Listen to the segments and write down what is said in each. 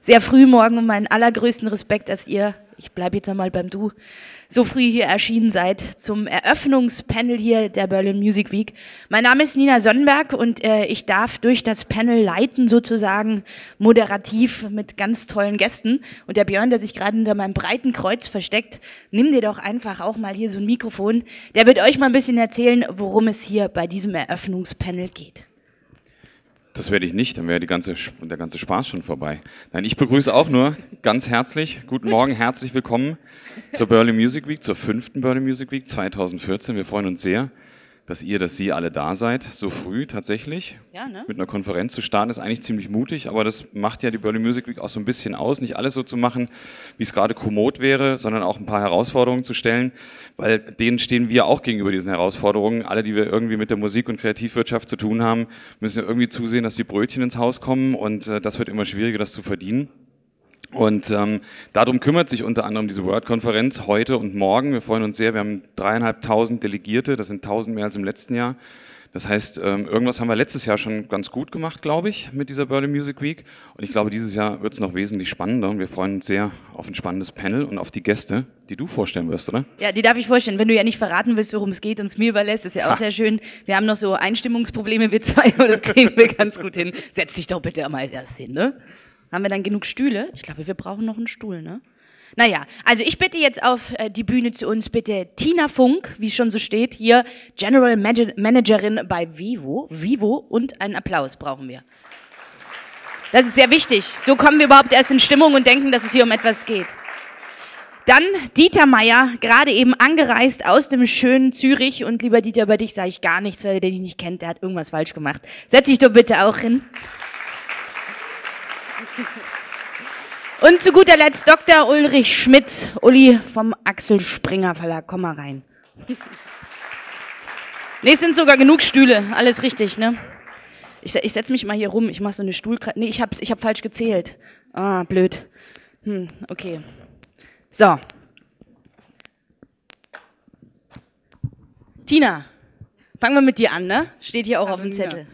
sehr früh morgen und meinen allergrößten Respekt, dass ihr, ich bleibe jetzt einmal beim Du, so früh hier erschienen seid zum Eröffnungspanel hier der Berlin Music Week. Mein Name ist Nina Sonnenberg und äh, ich darf durch das Panel leiten sozusagen moderativ mit ganz tollen Gästen. Und der Björn, der sich gerade hinter meinem breiten Kreuz versteckt, nimm dir doch einfach auch mal hier so ein Mikrofon. Der wird euch mal ein bisschen erzählen, worum es hier bei diesem Eröffnungspanel geht. Das werde ich nicht, dann wäre ganze, der ganze Spaß schon vorbei. Nein, ich begrüße auch nur ganz herzlich, guten Morgen, herzlich willkommen zur Berlin Music Week, zur fünften Berlin Music Week 2014. Wir freuen uns sehr, dass ihr, dass Sie alle da seid, so früh tatsächlich. Ja, ne? Mit einer Konferenz zu starten ist eigentlich ziemlich mutig, aber das macht ja die Berlin Music Week auch so ein bisschen aus, nicht alles so zu machen, wie es gerade kommod wäre, sondern auch ein paar Herausforderungen zu stellen, weil denen stehen wir auch gegenüber diesen Herausforderungen. Alle, die wir irgendwie mit der Musik- und Kreativwirtschaft zu tun haben, müssen irgendwie zusehen, dass die Brötchen ins Haus kommen und äh, das wird immer schwieriger, das zu verdienen. Und ähm, darum kümmert sich unter anderem diese world konferenz heute und morgen. Wir freuen uns sehr. Wir haben dreieinhalbtausend Delegierte. Das sind tausend mehr als im letzten Jahr. Das heißt, ähm, irgendwas haben wir letztes Jahr schon ganz gut gemacht, glaube ich, mit dieser Berlin Music Week. Und ich glaube, dieses Jahr wird es noch wesentlich spannender. Und wir freuen uns sehr auf ein spannendes Panel und auf die Gäste, die du vorstellen wirst, oder? Ja, die darf ich vorstellen. Wenn du ja nicht verraten willst, worum es geht und es mir überlässt, ist ja auch ha. sehr schön. Wir haben noch so Einstimmungsprobleme, wir zwei, aber das kriegen wir ganz gut hin. Setz dich doch bitte mal erst hin, ne? Haben wir dann genug Stühle? Ich glaube, wir brauchen noch einen Stuhl, ne? Naja, also ich bitte jetzt auf äh, die Bühne zu uns bitte Tina Funk, wie schon so steht, hier General Managerin bei Vivo. Vivo und einen Applaus brauchen wir. Das ist sehr wichtig. So kommen wir überhaupt erst in Stimmung und denken, dass es hier um etwas geht. Dann Dieter Meier, gerade eben angereist aus dem schönen Zürich. Und lieber Dieter, über dich sage ich gar nichts, weil der dich nicht kennt, der hat irgendwas falsch gemacht. Setz dich doch bitte auch hin. Und zu guter Letzt Dr. Ulrich Schmidt, Uli vom Axel Springer Verlag. Komm mal rein. Ne, es sind sogar genug Stühle. Alles richtig, ne? Ich, ich setze mich mal hier rum. Ich mache so eine Stuhlkreis. Ne, ich habe ich hab falsch gezählt. Ah, blöd. Hm, okay. So. Tina, fangen wir mit dir an, ne? Steht hier auch Carolina. auf dem Zettel.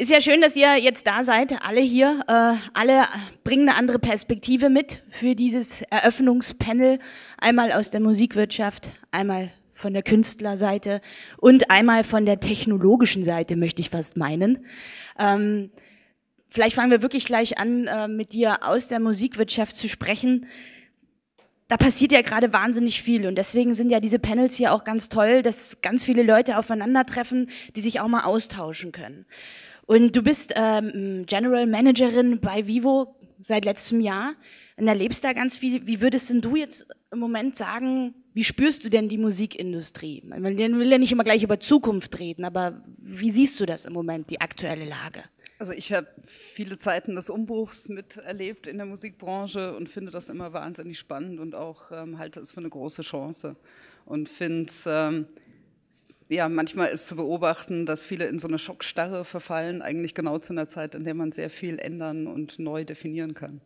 Ist ja schön, dass ihr jetzt da seid, alle hier. Äh, alle bringen eine andere Perspektive mit für dieses Eröffnungspanel. Einmal aus der Musikwirtschaft, einmal von der Künstlerseite und einmal von der technologischen Seite, möchte ich fast meinen. Ähm, vielleicht fangen wir wirklich gleich an, äh, mit dir aus der Musikwirtschaft zu sprechen. Da passiert ja gerade wahnsinnig viel und deswegen sind ja diese Panels hier auch ganz toll, dass ganz viele Leute aufeinandertreffen, die sich auch mal austauschen können. Und du bist ähm, General Managerin bei Vivo seit letztem Jahr und erlebst da ganz viel. Wie würdest denn du jetzt im Moment sagen, wie spürst du denn die Musikindustrie? Man will ja nicht immer gleich über Zukunft reden, aber wie siehst du das im Moment, die aktuelle Lage? Also ich habe viele Zeiten des Umbruchs miterlebt in der Musikbranche und finde das immer wahnsinnig spannend und auch ähm, halte es für eine große Chance und finde es ähm, ja, manchmal ist zu beobachten, dass viele in so eine Schockstarre verfallen, eigentlich genau zu einer Zeit, in der man sehr viel ändern und neu definieren kann.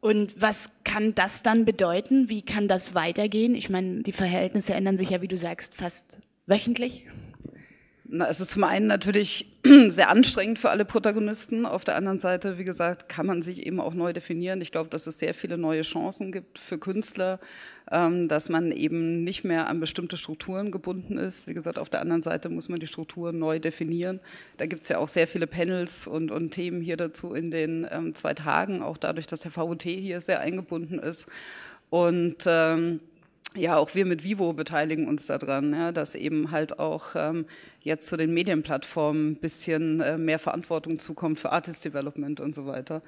Und was kann das dann bedeuten? Wie kann das weitergehen? Ich meine, die Verhältnisse ändern sich ja, wie du sagst, fast wöchentlich. Na, es ist zum einen natürlich sehr anstrengend für alle Protagonisten. Auf der anderen Seite, wie gesagt, kann man sich eben auch neu definieren. Ich glaube, dass es sehr viele neue Chancen gibt für Künstler, ähm, dass man eben nicht mehr an bestimmte Strukturen gebunden ist. Wie gesagt, auf der anderen Seite muss man die Strukturen neu definieren. Da gibt es ja auch sehr viele Panels und, und Themen hier dazu in den ähm, zwei Tagen, auch dadurch, dass der VOT hier sehr eingebunden ist. Und ähm, ja, auch wir mit Vivo beteiligen uns daran, ja, dass eben halt auch ähm, jetzt zu den Medienplattformen ein bisschen äh, mehr Verantwortung zukommt für Artist Development und so weiter,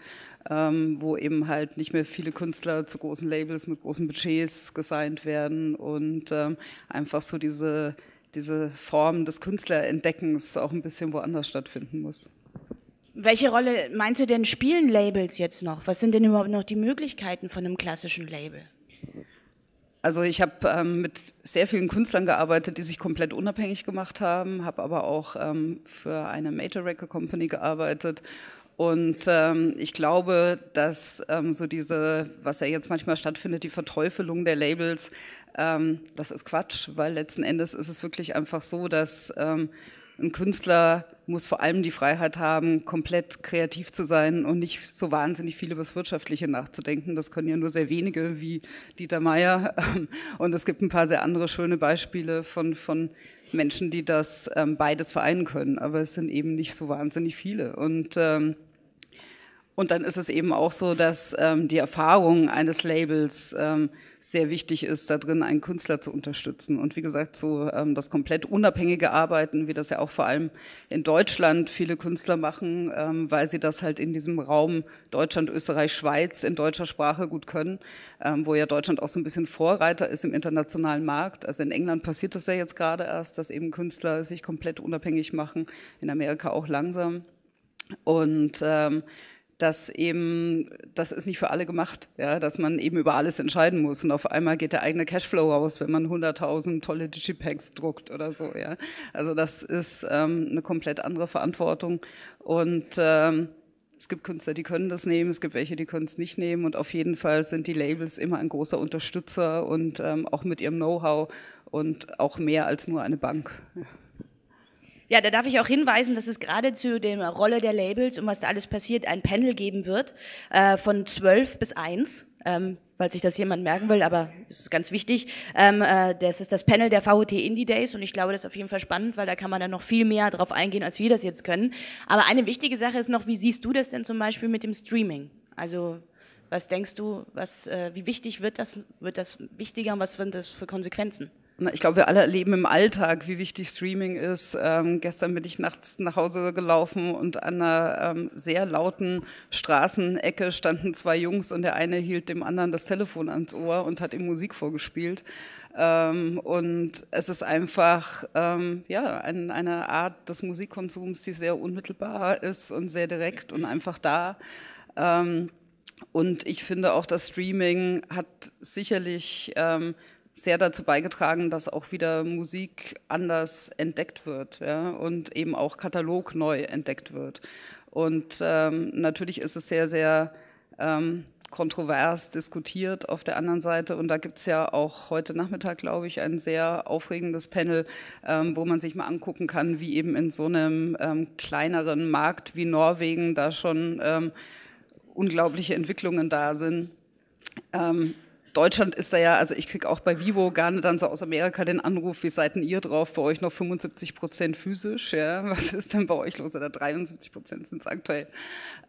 ähm, wo eben halt nicht mehr viele Künstler zu großen Labels mit großen Budgets gesigned werden und ähm, einfach so diese, diese Form des Künstlerentdeckens auch ein bisschen woanders stattfinden muss. Welche Rolle meinst du denn spielen Labels jetzt noch? Was sind denn überhaupt noch die Möglichkeiten von einem klassischen Label? Also ich habe ähm, mit sehr vielen Künstlern gearbeitet, die sich komplett unabhängig gemacht haben, habe aber auch ähm, für eine Major Record Company gearbeitet. Und ähm, ich glaube, dass ähm, so diese, was ja jetzt manchmal stattfindet, die Verteufelung der Labels, ähm, das ist Quatsch, weil letzten Endes ist es wirklich einfach so, dass ähm, ein Künstler muss vor allem die Freiheit haben, komplett kreativ zu sein und nicht so wahnsinnig viel über das Wirtschaftliche nachzudenken. Das können ja nur sehr wenige wie Dieter Meyer. Und es gibt ein paar sehr andere schöne Beispiele von, von Menschen, die das ähm, beides vereinen können. Aber es sind eben nicht so wahnsinnig viele. Und, ähm, und dann ist es eben auch so, dass ähm, die Erfahrung eines Labels ähm, sehr wichtig ist, da drin einen Künstler zu unterstützen. Und wie gesagt, so ähm, das komplett unabhängige Arbeiten, wie das ja auch vor allem in Deutschland viele Künstler machen, ähm, weil sie das halt in diesem Raum Deutschland, Österreich, Schweiz in deutscher Sprache gut können, ähm, wo ja Deutschland auch so ein bisschen Vorreiter ist im internationalen Markt. Also in England passiert das ja jetzt gerade erst, dass eben Künstler sich komplett unabhängig machen, in Amerika auch langsam. Und ähm, dass eben, das ist nicht für alle gemacht, ja, dass man eben über alles entscheiden muss und auf einmal geht der eigene Cashflow raus, wenn man 100.000 tolle Digipacks druckt oder so, ja. Also das ist ähm, eine komplett andere Verantwortung und ähm, es gibt Künstler, die können das nehmen, es gibt welche, die können es nicht nehmen und auf jeden Fall sind die Labels immer ein großer Unterstützer und ähm, auch mit ihrem Know-how und auch mehr als nur eine Bank. Ja. Ja, da darf ich auch hinweisen, dass es gerade zu der Rolle der Labels und was da alles passiert, ein Panel geben wird äh, von 12 bis 1. Ähm, weil sich das jemand merken will, aber es ist ganz wichtig. Ähm, äh, das ist das Panel der VOT Indie Days und ich glaube, das ist auf jeden Fall spannend, weil da kann man dann noch viel mehr drauf eingehen, als wir das jetzt können. Aber eine wichtige Sache ist noch, wie siehst du das denn zum Beispiel mit dem Streaming? Also was denkst du, was, äh, wie wichtig wird das, wird das wichtiger und was sind das für Konsequenzen? ich glaube, wir alle erleben im Alltag, wie wichtig Streaming ist. Ähm, gestern bin ich nachts nach Hause gelaufen und an einer ähm, sehr lauten Straßenecke standen zwei Jungs und der eine hielt dem anderen das Telefon ans Ohr und hat ihm Musik vorgespielt. Ähm, und es ist einfach ähm, ja, ein, eine Art des Musikkonsums, die sehr unmittelbar ist und sehr direkt und einfach da. Ähm, und ich finde auch, das Streaming hat sicherlich ähm, sehr dazu beigetragen, dass auch wieder Musik anders entdeckt wird ja? und eben auch Katalog neu entdeckt wird. Und ähm, natürlich ist es sehr, sehr ähm, kontrovers diskutiert auf der anderen Seite. Und da gibt es ja auch heute Nachmittag, glaube ich, ein sehr aufregendes Panel, ähm, wo man sich mal angucken kann, wie eben in so einem ähm, kleineren Markt wie Norwegen da schon ähm, unglaubliche Entwicklungen da sind. Ähm, Deutschland ist da ja, also ich kriege auch bei Vivo gerne dann so aus Amerika den Anruf, wie seid denn ihr drauf? Bei euch noch 75 Prozent physisch, ja? Was ist denn bei euch los? Oder 73 Prozent sind es aktuell.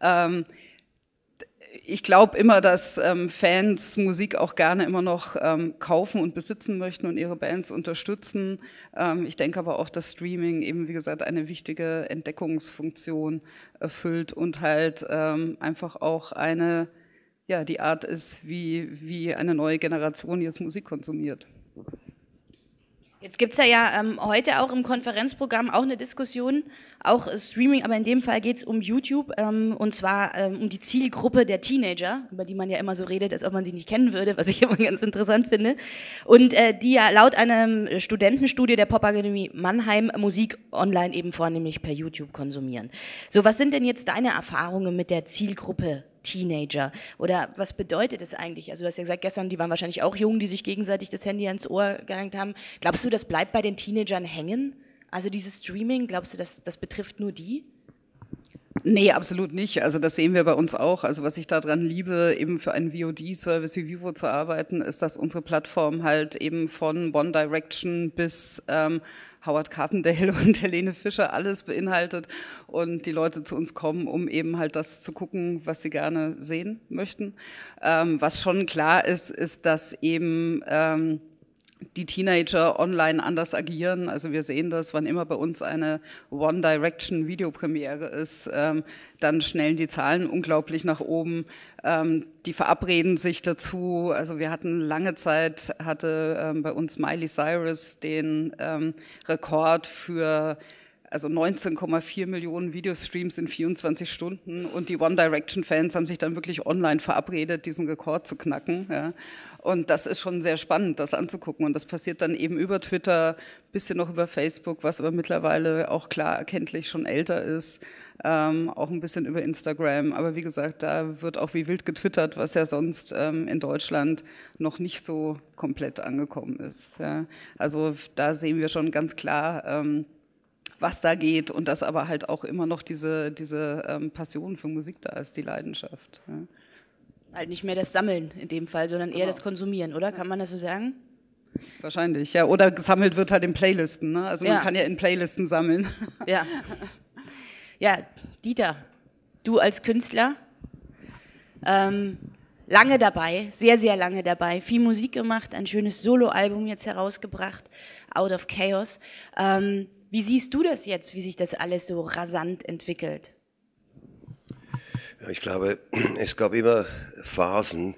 Ähm, ich glaube immer, dass ähm, Fans Musik auch gerne immer noch ähm, kaufen und besitzen möchten und ihre Bands unterstützen. Ähm, ich denke aber auch, dass Streaming eben, wie gesagt, eine wichtige Entdeckungsfunktion erfüllt und halt ähm, einfach auch eine ja, die Art ist, wie, wie eine neue Generation jetzt Musik konsumiert. Jetzt gibt es ja, ja ähm, heute auch im Konferenzprogramm auch eine Diskussion, auch Streaming, aber in dem Fall geht es um YouTube ähm, und zwar ähm, um die Zielgruppe der Teenager, über die man ja immer so redet, als ob man sie nicht kennen würde, was ich immer ganz interessant finde. Und äh, die ja laut einem Studentenstudie der Popakademie Mannheim Musik online eben vornehmlich per YouTube konsumieren. So, was sind denn jetzt deine Erfahrungen mit der Zielgruppe Teenager? Oder was bedeutet es eigentlich? Also du hast ja gesagt, gestern, die waren wahrscheinlich auch jung, die sich gegenseitig das Handy ans Ohr gehängt haben. Glaubst du, das bleibt bei den Teenagern hängen? Also dieses Streaming, glaubst du, das, das betrifft nur die? Nee, absolut nicht. Also das sehen wir bei uns auch. Also was ich daran liebe, eben für einen VOD-Service wie Vivo zu arbeiten, ist, dass unsere Plattform halt eben von One Direction bis ähm, Howard Carpendale und Helene Fischer alles beinhaltet und die Leute zu uns kommen, um eben halt das zu gucken, was sie gerne sehen möchten. Ähm, was schon klar ist, ist, dass eben ähm, die Teenager online anders agieren. Also wir sehen das, wann immer bei uns eine One Direction Videopremiere ist, ähm, dann schnellen die Zahlen unglaublich nach oben. Ähm, die verabreden sich dazu. Also wir hatten lange Zeit, hatte ähm, bei uns Miley Cyrus den ähm, Rekord für also 19,4 Millionen Videostreams in 24 Stunden und die One Direction Fans haben sich dann wirklich online verabredet, diesen Rekord zu knacken. Ja. Und das ist schon sehr spannend, das anzugucken. Und das passiert dann eben über Twitter, bisschen noch über Facebook, was aber mittlerweile auch klar erkenntlich schon älter ist, ähm, auch ein bisschen über Instagram. Aber wie gesagt, da wird auch wie wild getwittert, was ja sonst ähm, in Deutschland noch nicht so komplett angekommen ist. Ja. Also da sehen wir schon ganz klar, ähm, was da geht und dass aber halt auch immer noch diese, diese ähm, Passion für Musik da ist, die Leidenschaft. Ja. Halt nicht mehr das Sammeln in dem Fall, sondern eher genau. das Konsumieren, oder? Kann man das so sagen? Wahrscheinlich, ja. Oder gesammelt wird halt in Playlisten. Ne? Also man ja. kann ja in Playlisten sammeln. Ja. Ja, Dieter, du als Künstler, ähm, lange dabei, sehr, sehr lange dabei, viel Musik gemacht, ein schönes Soloalbum jetzt herausgebracht, Out of Chaos. Ähm, wie siehst du das jetzt, wie sich das alles so rasant entwickelt? ich glaube, es gab immer Phasen,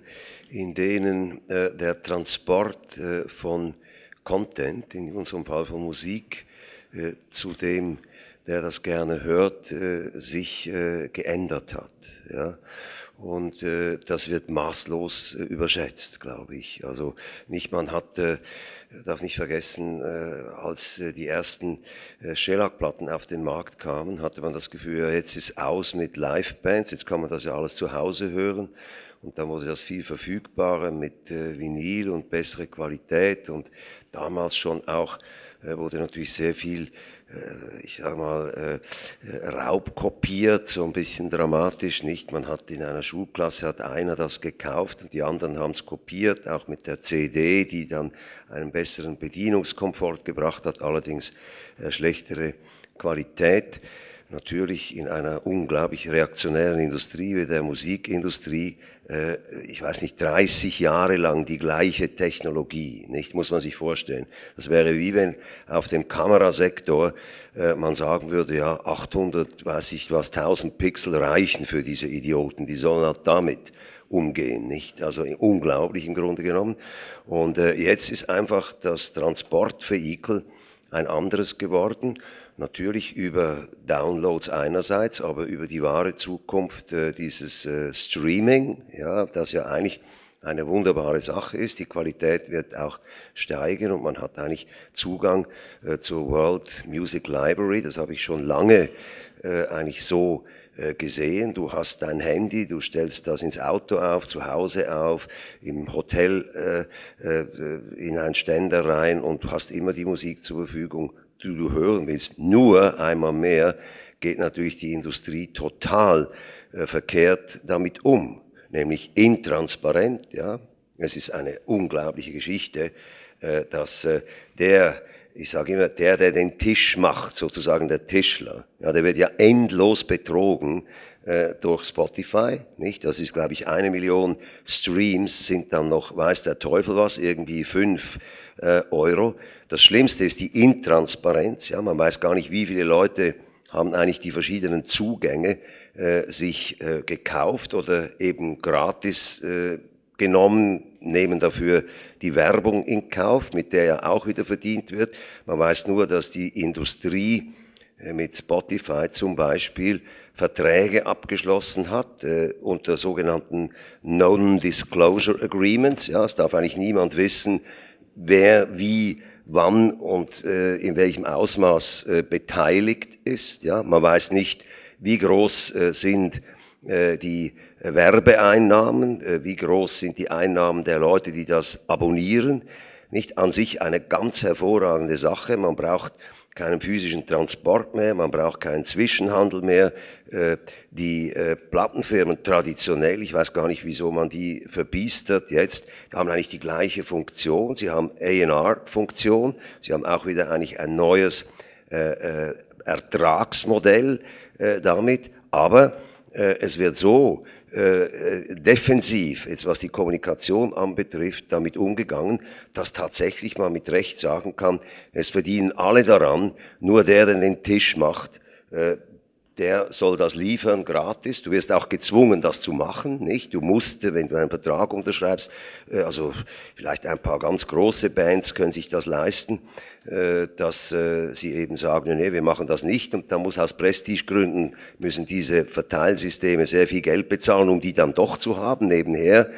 in denen äh, der Transport äh, von Content, in unserem Fall von Musik, äh, zu dem, der das gerne hört, sich geändert hat. Und das wird maßlos überschätzt, glaube ich. Also nicht man hat darf nicht vergessen, äh, als äh, die ersten äh, Shellac-Platten auf den Markt kamen, hatte man das Gefühl, ja, jetzt ist aus mit Live-Bands, jetzt kann man das ja alles zu Hause hören. Und dann wurde das viel verfügbarer mit äh, Vinyl und bessere Qualität. Und damals schon auch äh, wurde natürlich sehr viel äh, ich sag mal, äh, äh raubkopiert, so ein bisschen dramatisch, nicht? Man hat in einer Schulklasse, hat einer das gekauft und die anderen haben es kopiert, auch mit der CD, die dann einen besseren Bedienungskomfort gebracht hat, allerdings äh, schlechtere Qualität. Natürlich in einer unglaublich reaktionären Industrie wie der Musikindustrie äh, ich weiß nicht, 30 Jahre lang die gleiche Technologie, nicht? Muss man sich vorstellen. Das wäre wie wenn auf dem Kamerasektor äh, man sagen würde, ja, 800, weiß ich was, 1000 Pixel reichen für diese Idioten, die sollen halt damit umgehen, nicht? Also unglaublich im Grunde genommen. Und äh, jetzt ist einfach das Transportvehikel ein anderes geworden natürlich über Downloads einerseits, aber über die wahre Zukunft äh, dieses äh, Streaming, ja, das ja eigentlich eine wunderbare Sache ist. Die Qualität wird auch steigen und man hat eigentlich Zugang äh, zur World Music Library. Das habe ich schon lange äh, eigentlich so äh, gesehen. Du hast dein Handy, du stellst das ins Auto auf, zu Hause auf, im Hotel äh, äh, in einen Ständer rein und du hast immer die Musik zur Verfügung du, du hören willst, nur einmal mehr, geht natürlich die Industrie total äh, verkehrt damit um, nämlich intransparent. Ja, es ist eine unglaubliche Geschichte, äh, dass äh, der, ich sage immer, der, der den Tisch macht, sozusagen der Tischler, ja, der wird ja endlos betrogen äh, durch Spotify, nicht? Das ist, glaube ich, eine Million Streams sind dann noch, weiß der Teufel was, irgendwie fünf äh, Euro. Das Schlimmste ist die Intransparenz. Ja, man weiß gar nicht, wie viele Leute haben eigentlich die verschiedenen Zugänge äh, sich äh, gekauft oder eben gratis äh, genommen, nehmen dafür die Werbung in Kauf, mit der ja auch wieder verdient wird. Man weiß nur, dass die Industrie äh, mit Spotify zum Beispiel Verträge abgeschlossen hat äh, unter sogenannten Non-Disclosure Agreements. Ja, es darf eigentlich niemand wissen, wer wie wann und äh, in welchem Ausmaß äh, beteiligt ist. Ja, man weiß nicht, wie groß äh, sind äh, die Werbeeinnahmen, äh, wie groß sind die Einnahmen der Leute, die das abonnieren. Nicht an sich eine ganz hervorragende Sache. Man braucht keinen physischen Transport mehr, man braucht keinen Zwischenhandel mehr. Äh, die äh, Plattenfirmen traditionell, ich weiß gar nicht, wieso man die verbiestert jetzt, die haben eigentlich die gleiche Funktion. Sie haben A&R-Funktion, sie haben auch wieder eigentlich ein neues äh, Ertragsmodell damit, aber es wird so äh, äh, defensiv, jetzt was die Kommunikation anbetrifft, damit umgegangen, dass tatsächlich man mit Recht sagen kann, es verdienen alle daran, nur der, der den Tisch macht, äh, der soll das liefern gratis. Du wirst auch gezwungen, das zu machen, nicht? Du musst, wenn du einen Vertrag unterschreibst, äh, also vielleicht ein paar ganz große Bands können sich das leisten, äh, dass äh, sie eben sagen, nee, wir machen das nicht. Und da muss aus Prestigegründen müssen diese Verteilsysteme sehr viel Geld bezahlen, um die dann doch zu haben nebenher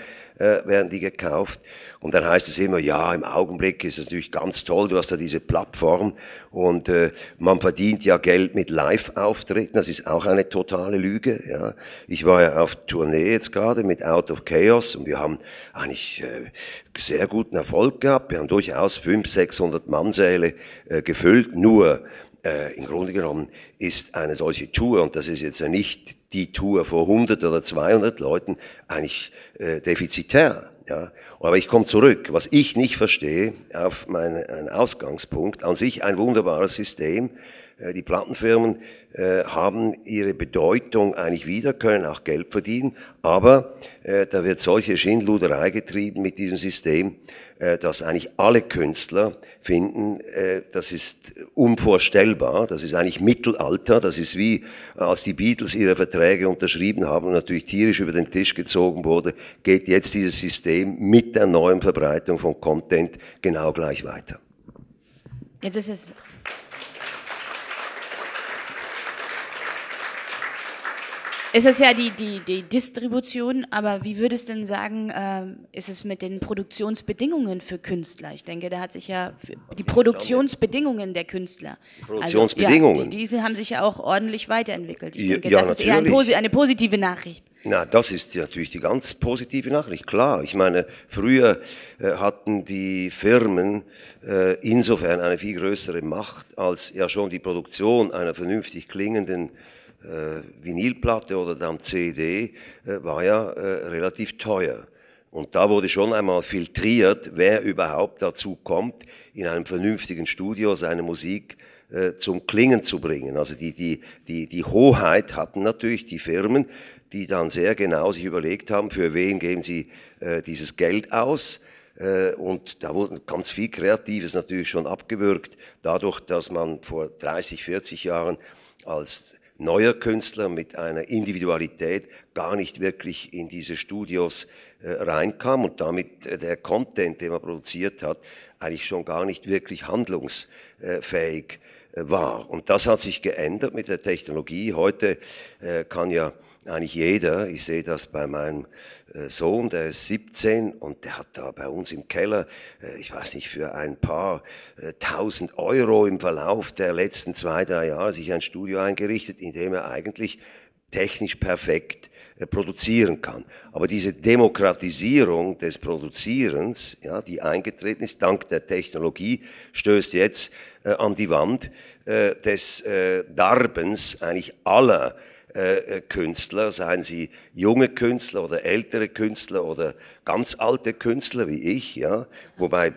äh, werden die gekauft. Und dann heißt es immer, ja, im Augenblick ist es natürlich ganz toll, du hast da diese Plattform und äh, man verdient ja Geld mit Live-Auftritten. Das ist auch eine totale Lüge. Ja. Ich war ja auf Tournee jetzt gerade mit Out of Chaos und wir haben eigentlich äh, sehr guten Erfolg gehabt. Wir haben durchaus 500, 600 Mannsäle äh, gefüllt, nur äh, im Grunde genommen ist eine solche Tour, und das ist jetzt ja nicht die Tour vor 100 oder 200 Leuten eigentlich äh, defizitär. Ja? Aber ich komme zurück, was ich nicht verstehe, auf meinen Ausgangspunkt, an sich ein wunderbares System. Äh, die Plattenfirmen äh, haben ihre Bedeutung eigentlich wieder, können auch Geld verdienen, aber äh, da wird solche Schindluderei getrieben mit diesem System, äh, dass eigentlich alle Künstler finden, äh, das ist unvorstellbar, das ist eigentlich Mittelalter, das ist wie äh, als die Beatles ihre Verträge unterschrieben haben und natürlich tierisch über den Tisch gezogen wurde, geht jetzt dieses System mit der neuen Verbreitung von Content genau gleich weiter. Jetzt ist es ist es ja die, die, die Distribution, aber wie würdest du denn sagen, äh, ist es mit den Produktionsbedingungen für Künstler? Ich denke, da hat sich ja die Produktionsbedingungen der Künstler. Produktionsbedingungen? Also, ja, die, diese haben sich ja auch ordentlich weiterentwickelt. Ich denke, ja, das natürlich. ist eher ein Posi eine positive Nachricht. Na, das ist natürlich die ganz positive Nachricht, klar. Ich meine, früher äh, hatten die Firmen äh, insofern eine viel größere Macht, als ja schon die Produktion einer vernünftig klingenden äh, Vinylplatte oder dann CD äh, war ja äh, relativ teuer. Und da wurde schon einmal filtriert, wer überhaupt dazu kommt, in einem vernünftigen Studio seine Musik äh, zum Klingen zu bringen. Also die, die, die, die Hoheit hatten natürlich die Firmen, die dann sehr genau sich überlegt haben, für wen geben sie äh, dieses Geld aus. Äh, und da wurde ganz viel Kreatives natürlich schon abgewürgt, dadurch, dass man vor 30, 40 Jahren als neuer Künstler mit einer Individualität gar nicht wirklich in diese Studios äh, reinkam und damit äh, der Content, den man produziert hat, eigentlich schon gar nicht wirklich handlungsfähig äh, war. Und das hat sich geändert mit der Technologie. Heute äh, kann ja eigentlich jeder, ich sehe das bei meinem äh, Sohn, der ist 17 und der hat da bei uns im Keller, äh, ich weiß nicht, für ein paar äh, tausend Euro im Verlauf der letzten zwei, drei Jahre sich ein Studio eingerichtet, in dem er eigentlich technisch perfekt produzieren kann. Aber diese Demokratisierung des Produzierens, ja, die eingetreten ist, dank der Technologie, stößt jetzt äh, an die Wand äh, des äh, Darbens eigentlich aller äh, äh, Künstler, seien sie junge Künstler oder ältere Künstler oder ganz alte Künstler wie ich, ja, wobei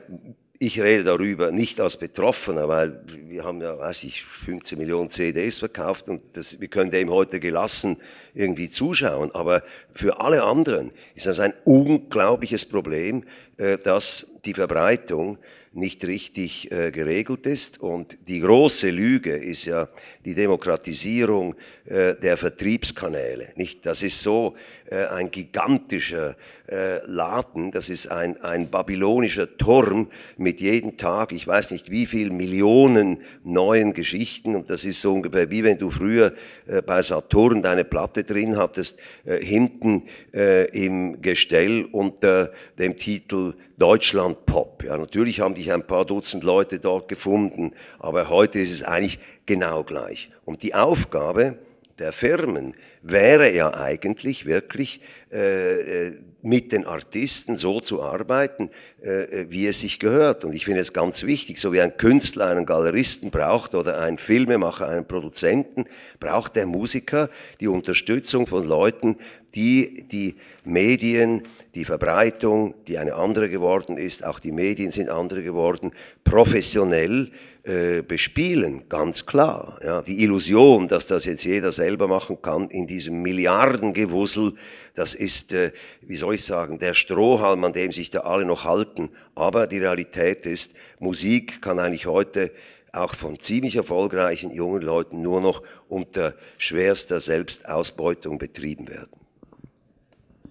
ich rede darüber nicht als Betroffener, weil wir haben ja, weiß ich, 15 Millionen CDs verkauft und das, wir können dem heute gelassen irgendwie zuschauen. Aber für alle anderen ist das ein unglaubliches Problem, äh, dass die Verbreitung nicht richtig äh, geregelt ist. Und die große Lüge ist ja die Demokratisierung äh, der Vertriebskanäle. Nicht, das ist so äh, ein gigantischer äh, Laden, das ist ein, ein babylonischer Turm mit jeden Tag, ich weiß nicht wie viel Millionen neuen Geschichten. Und das ist so ungefähr wie wenn du früher äh, bei Saturn deine Platte drin hattest, äh, hinten äh, im Gestell unter dem Titel Deutschland-Pop. Ja, natürlich haben dich ein paar Dutzend Leute dort gefunden, aber heute ist es eigentlich genau gleich. Und die Aufgabe der Firmen wäre ja eigentlich wirklich, äh, äh mit den Artisten so zu arbeiten, äh, äh, wie es sich gehört. Und ich finde es ganz wichtig, so wie ein Künstler einen Galeristen braucht oder ein Filmemacher einen Produzenten, braucht der Musiker die Unterstützung von Leuten, die die Medien, die Verbreitung, die eine andere geworden ist, auch die Medien sind andere geworden, professionell äh, bespielen, ganz klar. Ja, die Illusion, dass das jetzt jeder selber machen kann in diesem Milliardengewussel, das ist, äh, wie soll ich sagen, der Strohhalm, an dem sich da alle noch halten. Aber die Realität ist, Musik kann eigentlich heute auch von ziemlich erfolgreichen jungen Leuten nur noch unter schwerster Selbstausbeutung betrieben werden.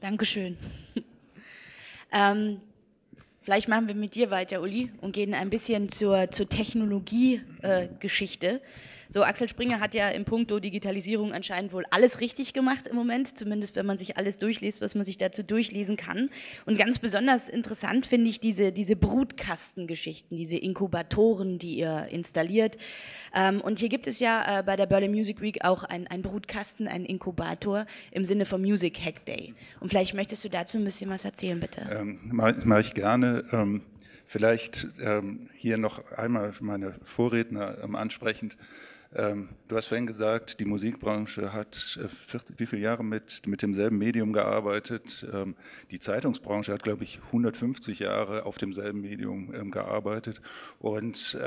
Dankeschön. ähm Vielleicht machen wir mit dir weiter, Uli, und gehen ein bisschen zur, zur Technologiegeschichte. Äh, so, Axel Springer hat ja im Punkto Digitalisierung anscheinend wohl alles richtig gemacht im Moment, zumindest wenn man sich alles durchliest, was man sich dazu durchlesen kann. Und ganz besonders interessant finde ich diese, diese Brutkastengeschichten, diese Inkubatoren, die ihr installiert. Ähm, und hier gibt es ja äh, bei der Berlin Music Week auch ein, ein Brutkasten, ein Inkubator im Sinne vom Music Hack Day. Und vielleicht möchtest du dazu ein bisschen was erzählen, bitte. Ähm, Mache ich gerne. Ähm, vielleicht ähm, hier noch einmal meine Vorredner ähm, ansprechend. Ähm, du hast vorhin gesagt, die Musikbranche hat 40, äh, wie viele Jahre mit, mit demselben Medium gearbeitet. Ähm, die Zeitungsbranche hat, glaube ich, 150 Jahre auf demselben Medium ähm, gearbeitet. Und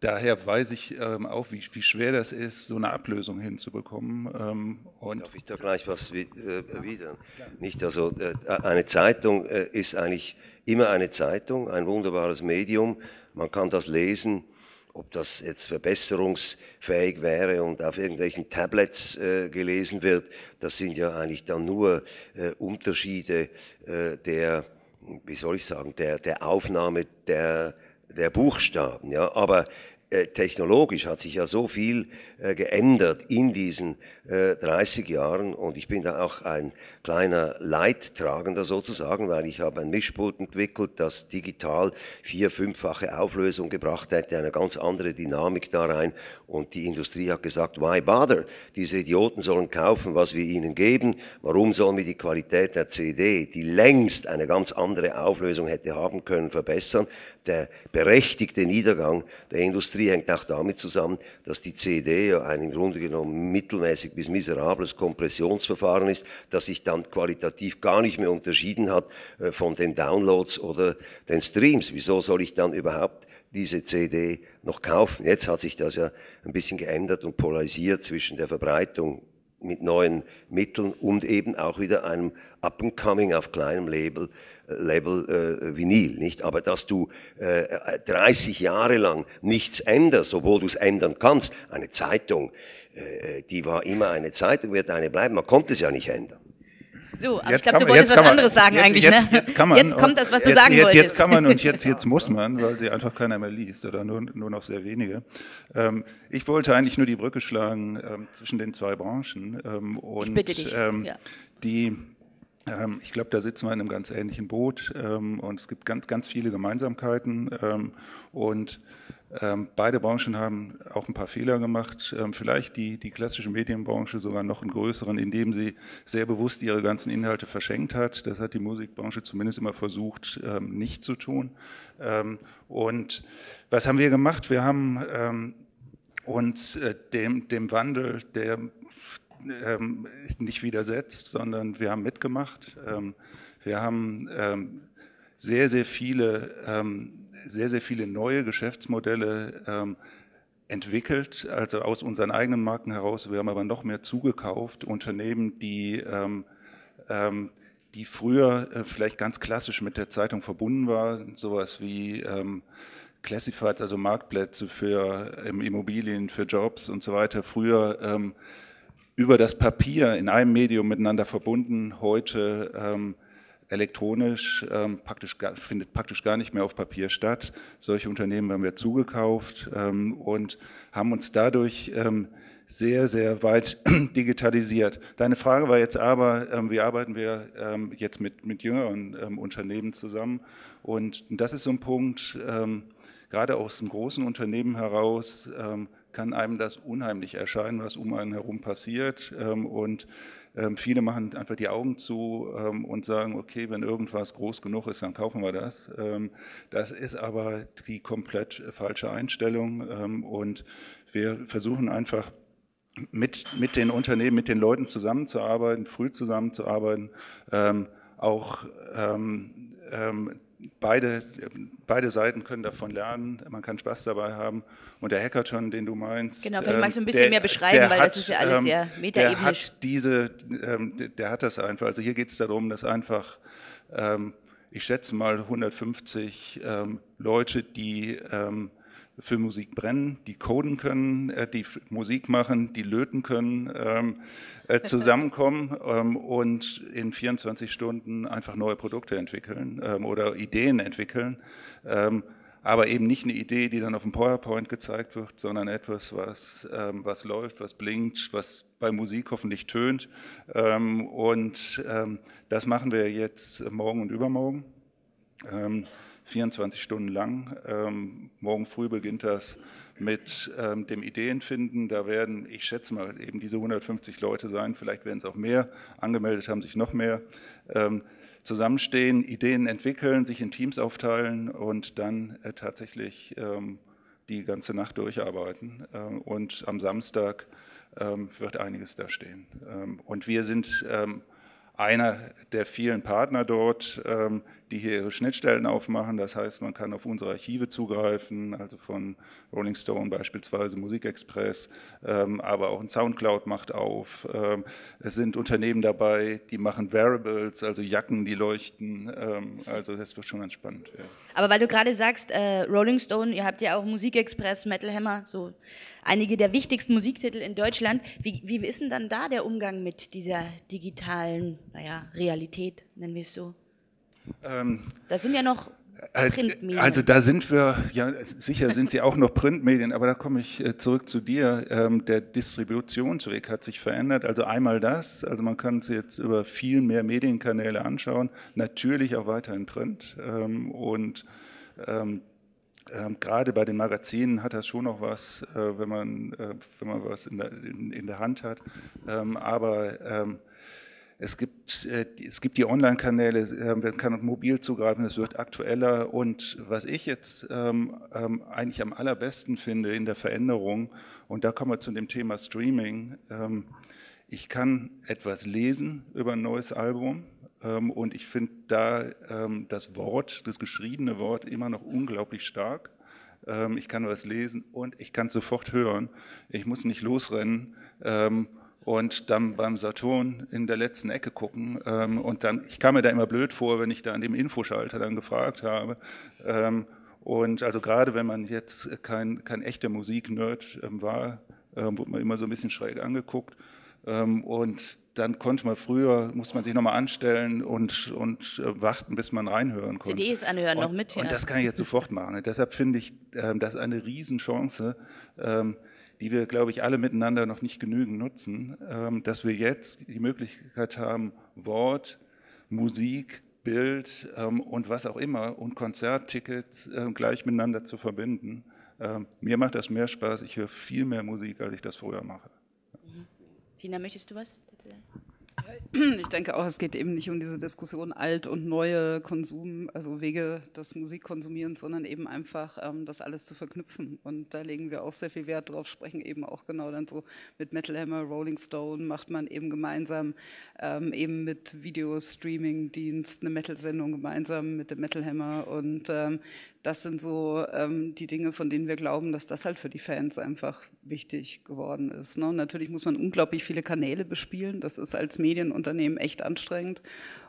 daher weiß ich auch, wie, wie schwer das ist, so eine Ablösung hinzubekommen. Und Darf ich da gleich was äh, erwidern? Nicht, also äh, eine Zeitung ist eigentlich immer eine Zeitung, ein wunderbares Medium. Man kann das lesen ob das jetzt verbesserungsfähig wäre und auf irgendwelchen Tablets äh, gelesen wird, das sind ja eigentlich dann nur äh, Unterschiede äh, der, wie soll ich sagen, der, der Aufnahme der, der Buchstaben. Ja? Aber äh, technologisch hat sich ja so viel äh, geändert in diesen 30 äh, Jahren und ich bin da auch ein kleiner Leidtragender sozusagen, weil ich habe ein Mischpult entwickelt, das digital vier, fünffache Auflösung gebracht hätte, eine ganz andere Dynamik da rein und die Industrie hat gesagt, why bother? Diese Idioten sollen kaufen, was wir ihnen geben. Warum sollen wir die Qualität der CD, die längst eine ganz andere Auflösung hätte haben können, verbessern? Der berechtigte Niedergang der Industrie hängt auch damit zusammen, dass die CD ja ein im Grunde genommen mittelmäßig bis miserables Kompressionsverfahren ist, das sich dann qualitativ gar nicht mehr unterschieden hat äh, von den Downloads oder den Streams. Wieso soll ich dann überhaupt diese CD noch kaufen? Jetzt hat sich das ja ein bisschen geändert und polarisiert zwischen der Verbreitung mit neuen Mitteln und eben auch wieder einem Up-and-Coming auf kleinem Label Label äh, Vinyl, nicht? Aber dass du äh, 30 Jahre lang nichts änderst, obwohl du es ändern kannst, eine Zeitung, äh, die war immer eine Zeitung, wird eine bleiben, man konnte es ja nicht ändern. So, aber jetzt ich glaube, du wolltest was man, anderes sagen jetzt, eigentlich. Jetzt, ne? jetzt, kann man, jetzt kommt das, was du jetzt, sagen jetzt, wolltest. Jetzt kann man und jetzt, jetzt muss man, weil sie einfach keiner mehr liest oder nur, nur noch sehr wenige. Ähm, ich wollte eigentlich nur die Brücke schlagen ähm, zwischen den zwei Branchen ähm, und ähm, ja. die ähm, ich glaube, da sitzen wir in einem ganz ähnlichen Boot ähm, und es gibt ganz, ganz viele Gemeinsamkeiten ähm, und ähm, beide Branchen haben auch ein paar Fehler gemacht. Ähm, vielleicht die, die klassische Medienbranche sogar noch einen größeren, indem sie sehr bewusst ihre ganzen Inhalte verschenkt hat. Das hat die Musikbranche zumindest immer versucht, nicht zu tun. und was haben wir gemacht? Wir haben uns äh, dem, dem Wandel der ähm, nicht widersetzt, sondern wir haben mitgemacht. Ähm, wir haben ähm, sehr, sehr viele, sehr, sehr viele neue Geschäftsmodelle entwickelt, also aus unseren eigenen Marken heraus. Wir haben aber noch mehr zugekauft, Unternehmen, die, die früher äh, vielleicht ganz klassisch mit der Zeitung verbunden waren, sowas wie Classifieds, also Marktplätze für Immobilien, für Jobs und so weiter, früher über das Papier in einem Medium miteinander verbunden, heute ähm, elektronisch, ähm, praktisch, findet praktisch gar nicht mehr auf Papier statt. Solche Unternehmen haben wir zugekauft ähm, und haben uns dadurch ähm, sehr, sehr weit digitalisiert. Deine Frage war jetzt aber, ähm, wie arbeiten wir ähm, jetzt mit, mit jüngeren Unternehmen zusammen? Und das ist so ein Punkt, gerade aus dem großen Unternehmen heraus kann einem das unheimlich erscheinen, was um einen herum passiert. Ähm, und ähm, viele machen einfach die Augen zu ähm, und sagen, okay, wenn irgendwas groß genug ist, dann kaufen wir das. Das ist aber die komplett falsche Einstellung. Und wir versuchen einfach mit, mit den Unternehmen, mit den Leuten zusammenzuarbeiten, früh zusammenzuarbeiten, auch ähm, beide, beide Seiten können davon lernen, man kann Spaß dabei haben. Und der Hackathon, den du meinst. Genau, vielleicht ähm, magst du ein bisschen der, mehr beschreiben, weil hat, das ist ja alles ähm, sehr metaebenisch. Der hat, diese, ähm, der hat das einfach. Also hier geht es darum, dass einfach, ähm, ich schätze mal 150 ähm, Leute, die ähm, für Musik brennen, die coden können, äh, die Musik machen, die löten können, äh, zusammenkommen ähm, und in 24 Stunden einfach neue Produkte entwickeln ähm, oder Ideen entwickeln. Ähm, aber eben nicht eine Idee, die dann auf dem PowerPoint gezeigt wird, sondern etwas, was, ähm, was läuft, was blinkt, was bei Musik hoffentlich tönt. Ähm, und ähm, das machen wir jetzt morgen und übermorgen, 24 ähm, Stunden lang. Ähm, morgen früh beginnt das mit ähm, dem Ideenfinden. Da werden, ich schätze mal, eben diese 150 Leute sein, vielleicht werden es auch mehr, angemeldet haben sich noch mehr, ähm, zusammenstehen, Ideen entwickeln, sich in Teams aufteilen und dann äh, tatsächlich ähm, die ganze Nacht durcharbeiten. Äh, und am Samstag ähm, wird einiges da stehen. Ähm, und wir sind ähm, einer der vielen Partner dort die hier ihre Schnittstellen aufmachen. Das heißt, man kann auf unsere Archive zugreifen, also von Rolling Stone beispielsweise, Musikexpress, ähm, aber auch ein Soundcloud macht auf. Ähm, es sind Unternehmen dabei, die machen Variables, also Jacken, die leuchten. Ähm, also das wird schon ganz spannend. Ja. Aber weil du gerade sagst, äh, Rolling Stone, ihr habt ja auch Musikexpress, Metal Hammer, so einige der wichtigsten Musiktitel in Deutschland. Wie, wie ist denn dann da der Umgang mit dieser digitalen naja, Realität, nennen wir es so? Ähm, das sind ja noch äh, äh, Printmedien. Also da sind wir, ja sicher sind sie auch noch Printmedien, aber da komme ich äh, zurück zu dir. Ähm, der Distributionsweg hat sich verändert. Also einmal das, also man kann es jetzt über viel mehr Medienkanäle anschauen, natürlich auch weiter in Print. Ähm, und ähm, gerade bei den Magazinen hat das schon noch was, wenn man, wenn man was in der, in der Hand hat. Aber es gibt, äh, es gibt die Online-Kanäle, man kann mobil zugreifen, es wird aktueller. Und was ich jetzt ähm, ähm, eigentlich am allerbesten finde in der Veränderung, und da kommen wir zu dem Thema Streaming, ähm, ich kann etwas lesen über ein neues Album und ich finde da das Wort, das geschriebene Wort immer noch unglaublich stark. ich kann was lesen und ich kann sofort hören. Ich muss nicht losrennen und dann beim Saturn in der letzten Ecke gucken. Ähm, und dann, ich kam mir da immer blöd vor, wenn ich da an dem Infoschalter dann gefragt habe. Ähm, und also gerade wenn man jetzt kein, kein echter Musiknerd ähm, war, ähm, wurde man immer so ein bisschen schräg angeguckt. Ähm, und dann konnte man früher, musste man sich nochmal anstellen und, und äh, warten, bis man reinhören konnte. CDs anhören, und, noch mit. Ja. Und das kann ich jetzt sofort machen. Und deshalb finde ich ähm, das eine Riesenchance, ähm, die wir, glaube ich, alle miteinander noch nicht genügend nutzen, ähm, dass wir jetzt die Möglichkeit haben, Wort, Musik, Bild ähm, und was auch immer und Konzerttickets ähm, gleich miteinander zu verbinden. mir macht das mehr Spaß. Ich höre viel mehr Musik, als ich das früher mache. Mhm. Tina, möchtest du was dazu sagen? Ich denke auch, es geht eben nicht um diese Diskussion alt und neue Konsum, also Wege des Musikkonsumierens, sondern eben einfach ähm, das alles zu verknüpfen. Und da legen wir auch sehr viel Wert drauf, sprechen eben auch genau dann so mit Metal Hammer, Rolling Stone macht man eben gemeinsam ähm, eben mit Videostreaming-Dienst eine Metal-Sendung gemeinsam mit dem Metal Hammer und ähm, das sind so ähm, die Dinge, von denen wir glauben, dass das halt für die Fans einfach wichtig geworden ist. Ne? natürlich muss man unglaublich viele Kanäle bespielen. Das ist als Medienunternehmen echt anstrengend.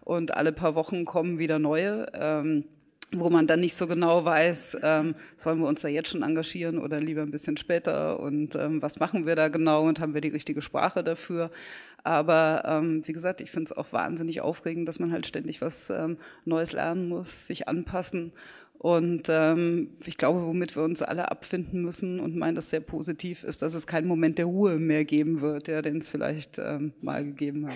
Und alle paar Wochen kommen wieder neue. Ähm, wo man dann nicht so genau weiß, ähm, sollen wir uns da jetzt schon engagieren oder lieber ein bisschen später und ähm, was machen wir da genau und haben wir die richtige Sprache dafür. Aber ähm, wie gesagt, ich finde es auch wahnsinnig aufregend, dass man halt ständig was ähm, Neues lernen muss, sich anpassen und ähm, ich glaube, womit wir uns alle abfinden müssen und meinen das sehr positiv, ist, dass es keinen Moment der Ruhe mehr geben wird, ja, den es vielleicht ähm, mal gegeben hat.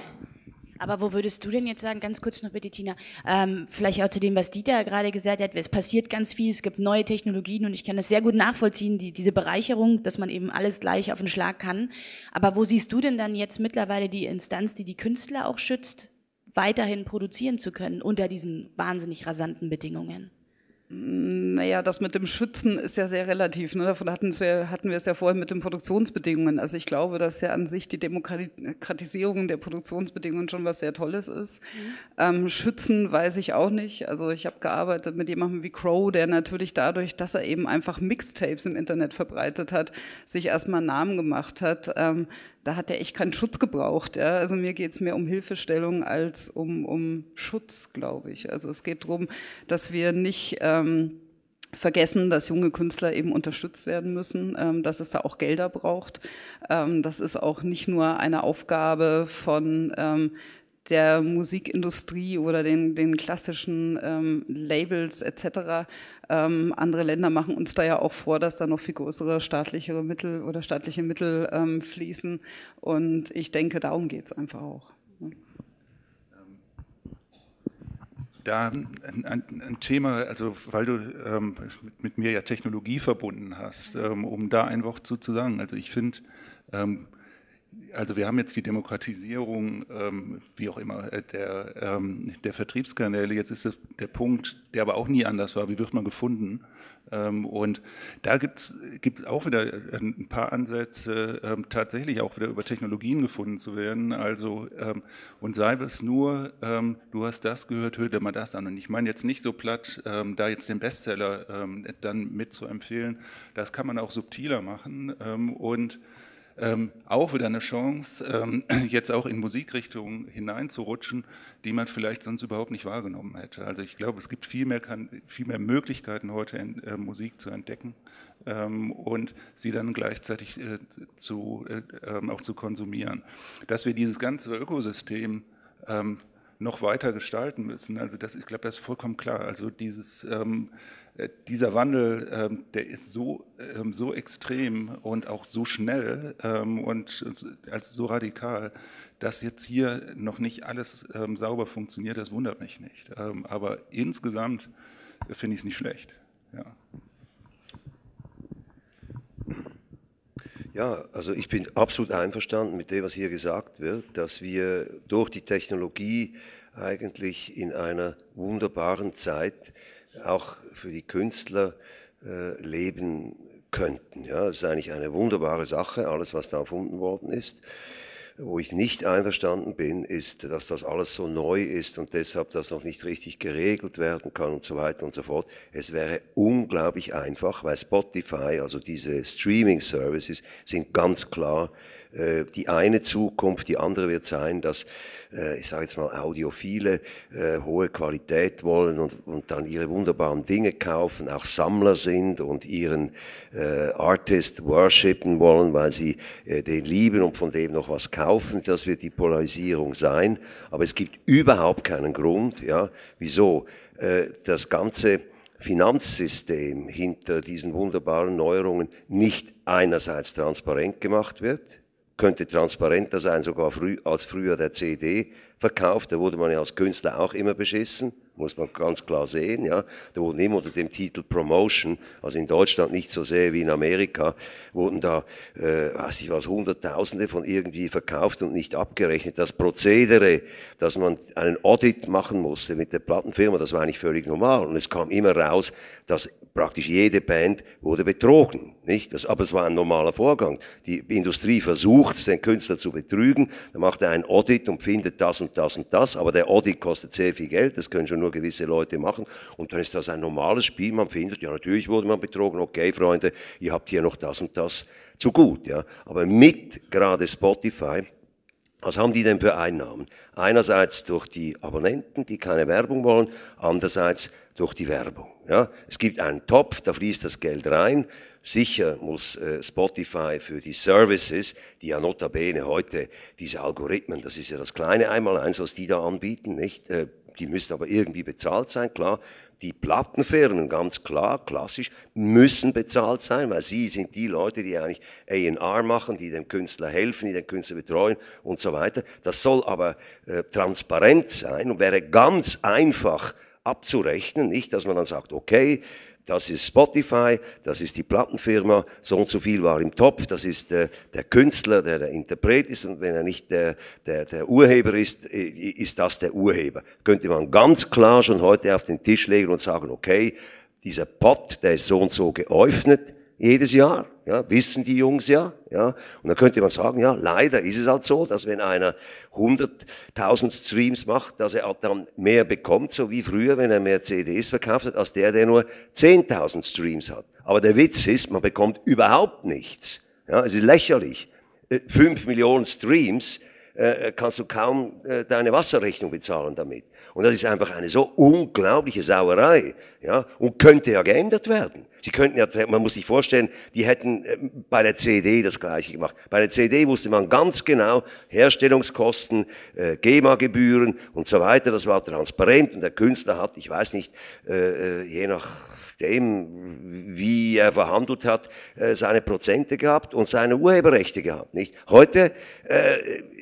Aber wo würdest du denn jetzt sagen, ganz kurz noch bitte, Tina, ähm, vielleicht auch zu dem, was Dieter gerade gesagt hat, es passiert ganz viel, es gibt neue Technologien und ich kann das sehr gut nachvollziehen, die, diese Bereicherung, dass man eben alles gleich auf den Schlag kann. Aber wo siehst du denn dann jetzt mittlerweile die Instanz, die die Künstler auch schützt, weiterhin produzieren zu können unter diesen wahnsinnig rasanten Bedingungen? Hm, naja, das mit dem Schützen ist ja sehr relativ. Ne? Davon hatten wir, hatten wir es ja vorher mit den Produktionsbedingungen. Also ich glaube, dass ja an sich die Demokratisierung der Produktionsbedingungen schon was sehr Tolles ist. Mhm. Ähm, schützen weiß ich auch nicht. Also ich habe gearbeitet mit jemandem wie Crow, der natürlich dadurch, dass er eben einfach Mixtapes im Internet verbreitet hat, sich erstmal einen Namen gemacht hat. Ähm, da hat er echt keinen Schutz gebraucht. Ja? Also mir geht es mehr um Hilfestellung als um, um Schutz, glaube ich. Also es geht darum, dass wir nicht ähm, vergessen, dass junge Künstler eben unterstützt werden müssen, ähm, dass es da auch Gelder braucht. Ähm, das ist auch nicht nur eine Aufgabe von ähm, der Musikindustrie oder den, den klassischen ähm, Labels etc., ähm, andere Länder machen uns da ja auch vor, dass da noch viel größere staatlichere Mittel oder staatliche Mittel ähm, fließen. Und ich denke, darum geht es einfach auch. Ne? Da ein, ein, Thema, also weil du ähm, mit, mit, mir ja Technologie verbunden hast, mhm. ähm, um da ein Wort zu, zu sagen. Also ich finde, ähm, also wir haben jetzt die Demokratisierung, ähm, wie auch immer, äh, der, ähm, der Vertriebskanäle. Jetzt ist der Punkt, der aber auch nie anders war. Wie wird man gefunden? Ähm, und da gibt's es auch wieder äh, ein paar Ansätze, ähm, tatsächlich auch wieder über Technologien gefunden zu werden. Also, ähm, und sei es nur, ähm, du hast das gehört, hör dir mal das an. Und ich meine jetzt nicht so platt, ähm, da jetzt den Bestseller ähm, dann mit zu empfehlen. Das kann man auch subtiler machen. Ähm, und ähm, auch wieder eine Chance, ähm, jetzt auch in Musikrichtungen hineinzurutschen, die man vielleicht sonst überhaupt nicht wahrgenommen hätte. Also ich glaube, es gibt viel mehr, kann, viel mehr Möglichkeiten heute in, äh, Musik zu entdecken ähm, und sie dann gleichzeitig äh, zu, äh, ähm, auch zu konsumieren. Dass wir dieses ganze Ökosystem ähm, noch weiter gestalten müssen, also das, ich glaube, das ist vollkommen klar. Also dieses ähm, äh, dieser Wandel, ähm, der ist so, ähm, so extrem und auch so schnell ähm, und als so radikal, dass jetzt hier noch nicht alles sauber funktioniert, das wundert mich nicht. aber insgesamt finde ich es nicht schlecht. Ja. Ja, also ich bin absolut einverstanden mit dem, was hier gesagt wird, dass wir durch die Technologie eigentlich in einer wunderbaren Zeit auch für die Künstler äh, leben könnten. Ja, das ist eigentlich eine wunderbare Sache, alles, was da erfunden worden ist. Wo ich nicht einverstanden bin, ist, dass das alles so neu ist und deshalb das noch nicht richtig geregelt werden kann und so weiter und so fort. Es wäre unglaublich einfach, weil Spotify, also diese Streaming-Services, sind ganz klar äh, die eine Zukunft, die andere wird sein, dass äh, ich sage jetzt mal Audiophile äh, hohe Qualität wollen und, und dann ihre wunderbaren Dinge kaufen, auch Sammler sind und ihren Artist worshipen wollen, weil sie den lieben und von dem noch was kaufen. Das wird die Polarisierung sein. Aber es gibt überhaupt keinen Grund, ja, wieso das ganze Finanzsystem hinter diesen wunderbaren Neuerungen nicht einerseits transparent gemacht wird, könnte transparenter sein, sogar früh, als früher der CD verkauft. Da wurde man ja als Künstler auch immer beschissen muss man ganz klar sehen. Ja. Da wurden immer unter dem Titel Promotion, also in Deutschland nicht so sehr wie in Amerika, wurden da, äh, weiß ich was, Hunderttausende von irgendwie verkauft und nicht abgerechnet. Das Prozedere, dass man einen Audit machen musste mit der Plattenfirma, das war eigentlich völlig normal. Und es kam immer raus, dass praktisch jede Band wurde betrogen. Nicht? Das, aber es war ein normaler Vorgang. Die Industrie versucht, den Künstler zu betrügen, dann macht er einen Audit und findet das und das und das, aber der Audit kostet sehr viel Geld, das können schon nur gewisse Leute machen. Und dann ist das ein normales Spiel. Man findet, ja, natürlich wurde man betrogen. Okay, Freunde, ihr habt hier noch das und das zu gut, ja. Aber mit gerade Spotify, was haben die denn für Einnahmen? Einerseits durch die Abonnenten, die keine Werbung wollen, andererseits durch die Werbung. Ja? Es gibt einen Topf, da fließt das Geld rein. Sicher muss äh, Spotify für die Services, die ja notabene heute diese Algorithmen, das ist ja das kleine Einmaleins, was die da anbieten, nicht äh, die müssen aber irgendwie bezahlt sein, klar. Die Plattenfirmen, ganz klar, klassisch, müssen bezahlt sein, weil sie sind die Leute, die eigentlich A&R machen, die dem Künstler helfen, die den Künstler betreuen und so weiter. Das soll aber äh, transparent sein und wäre ganz einfach abzurechnen, nicht, dass man dann sagt, okay, das ist Spotify, das ist die Plattenfirma, so und so viel war im Topf, das ist äh, der Künstler, der der Interpret ist und wenn er nicht der, der, der Urheber ist, ist das der Urheber. Könnte man ganz klar schon heute auf den Tisch legen und sagen, okay, dieser Pot, der ist so und so geöffnet jedes Jahr ja, wissen die Jungs ja, ja. Und dann könnte man sagen, ja, leider ist es halt so, dass wenn einer 100.000 Streams macht, dass er dann mehr bekommt, so wie früher, wenn er mehr CDs verkauft hat, als der, der nur 10.000 Streams hat. Aber der Witz ist, man bekommt überhaupt nichts. Ja, es ist lächerlich. 5 äh, Millionen Streams äh, äh, kannst du kaum äh, deine Wasserrechnung bezahlen damit. Und das ist einfach eine so unglaubliche Sauerei, ja, und könnte ja geändert werden. Sie könnten ja, man muss sich vorstellen, die hätten äh, bei der CD das Gleiche gemacht. Bei der CD wusste man ganz genau Herstellungskosten, äh, GEMA-Gebühren und so weiter. Das war transparent und der Künstler hat, ich weiß nicht, äh, äh je nach dem, wie er verhandelt hat, äh, seine Prozente gehabt und seine Urheberrechte gehabt, nicht? Heute äh,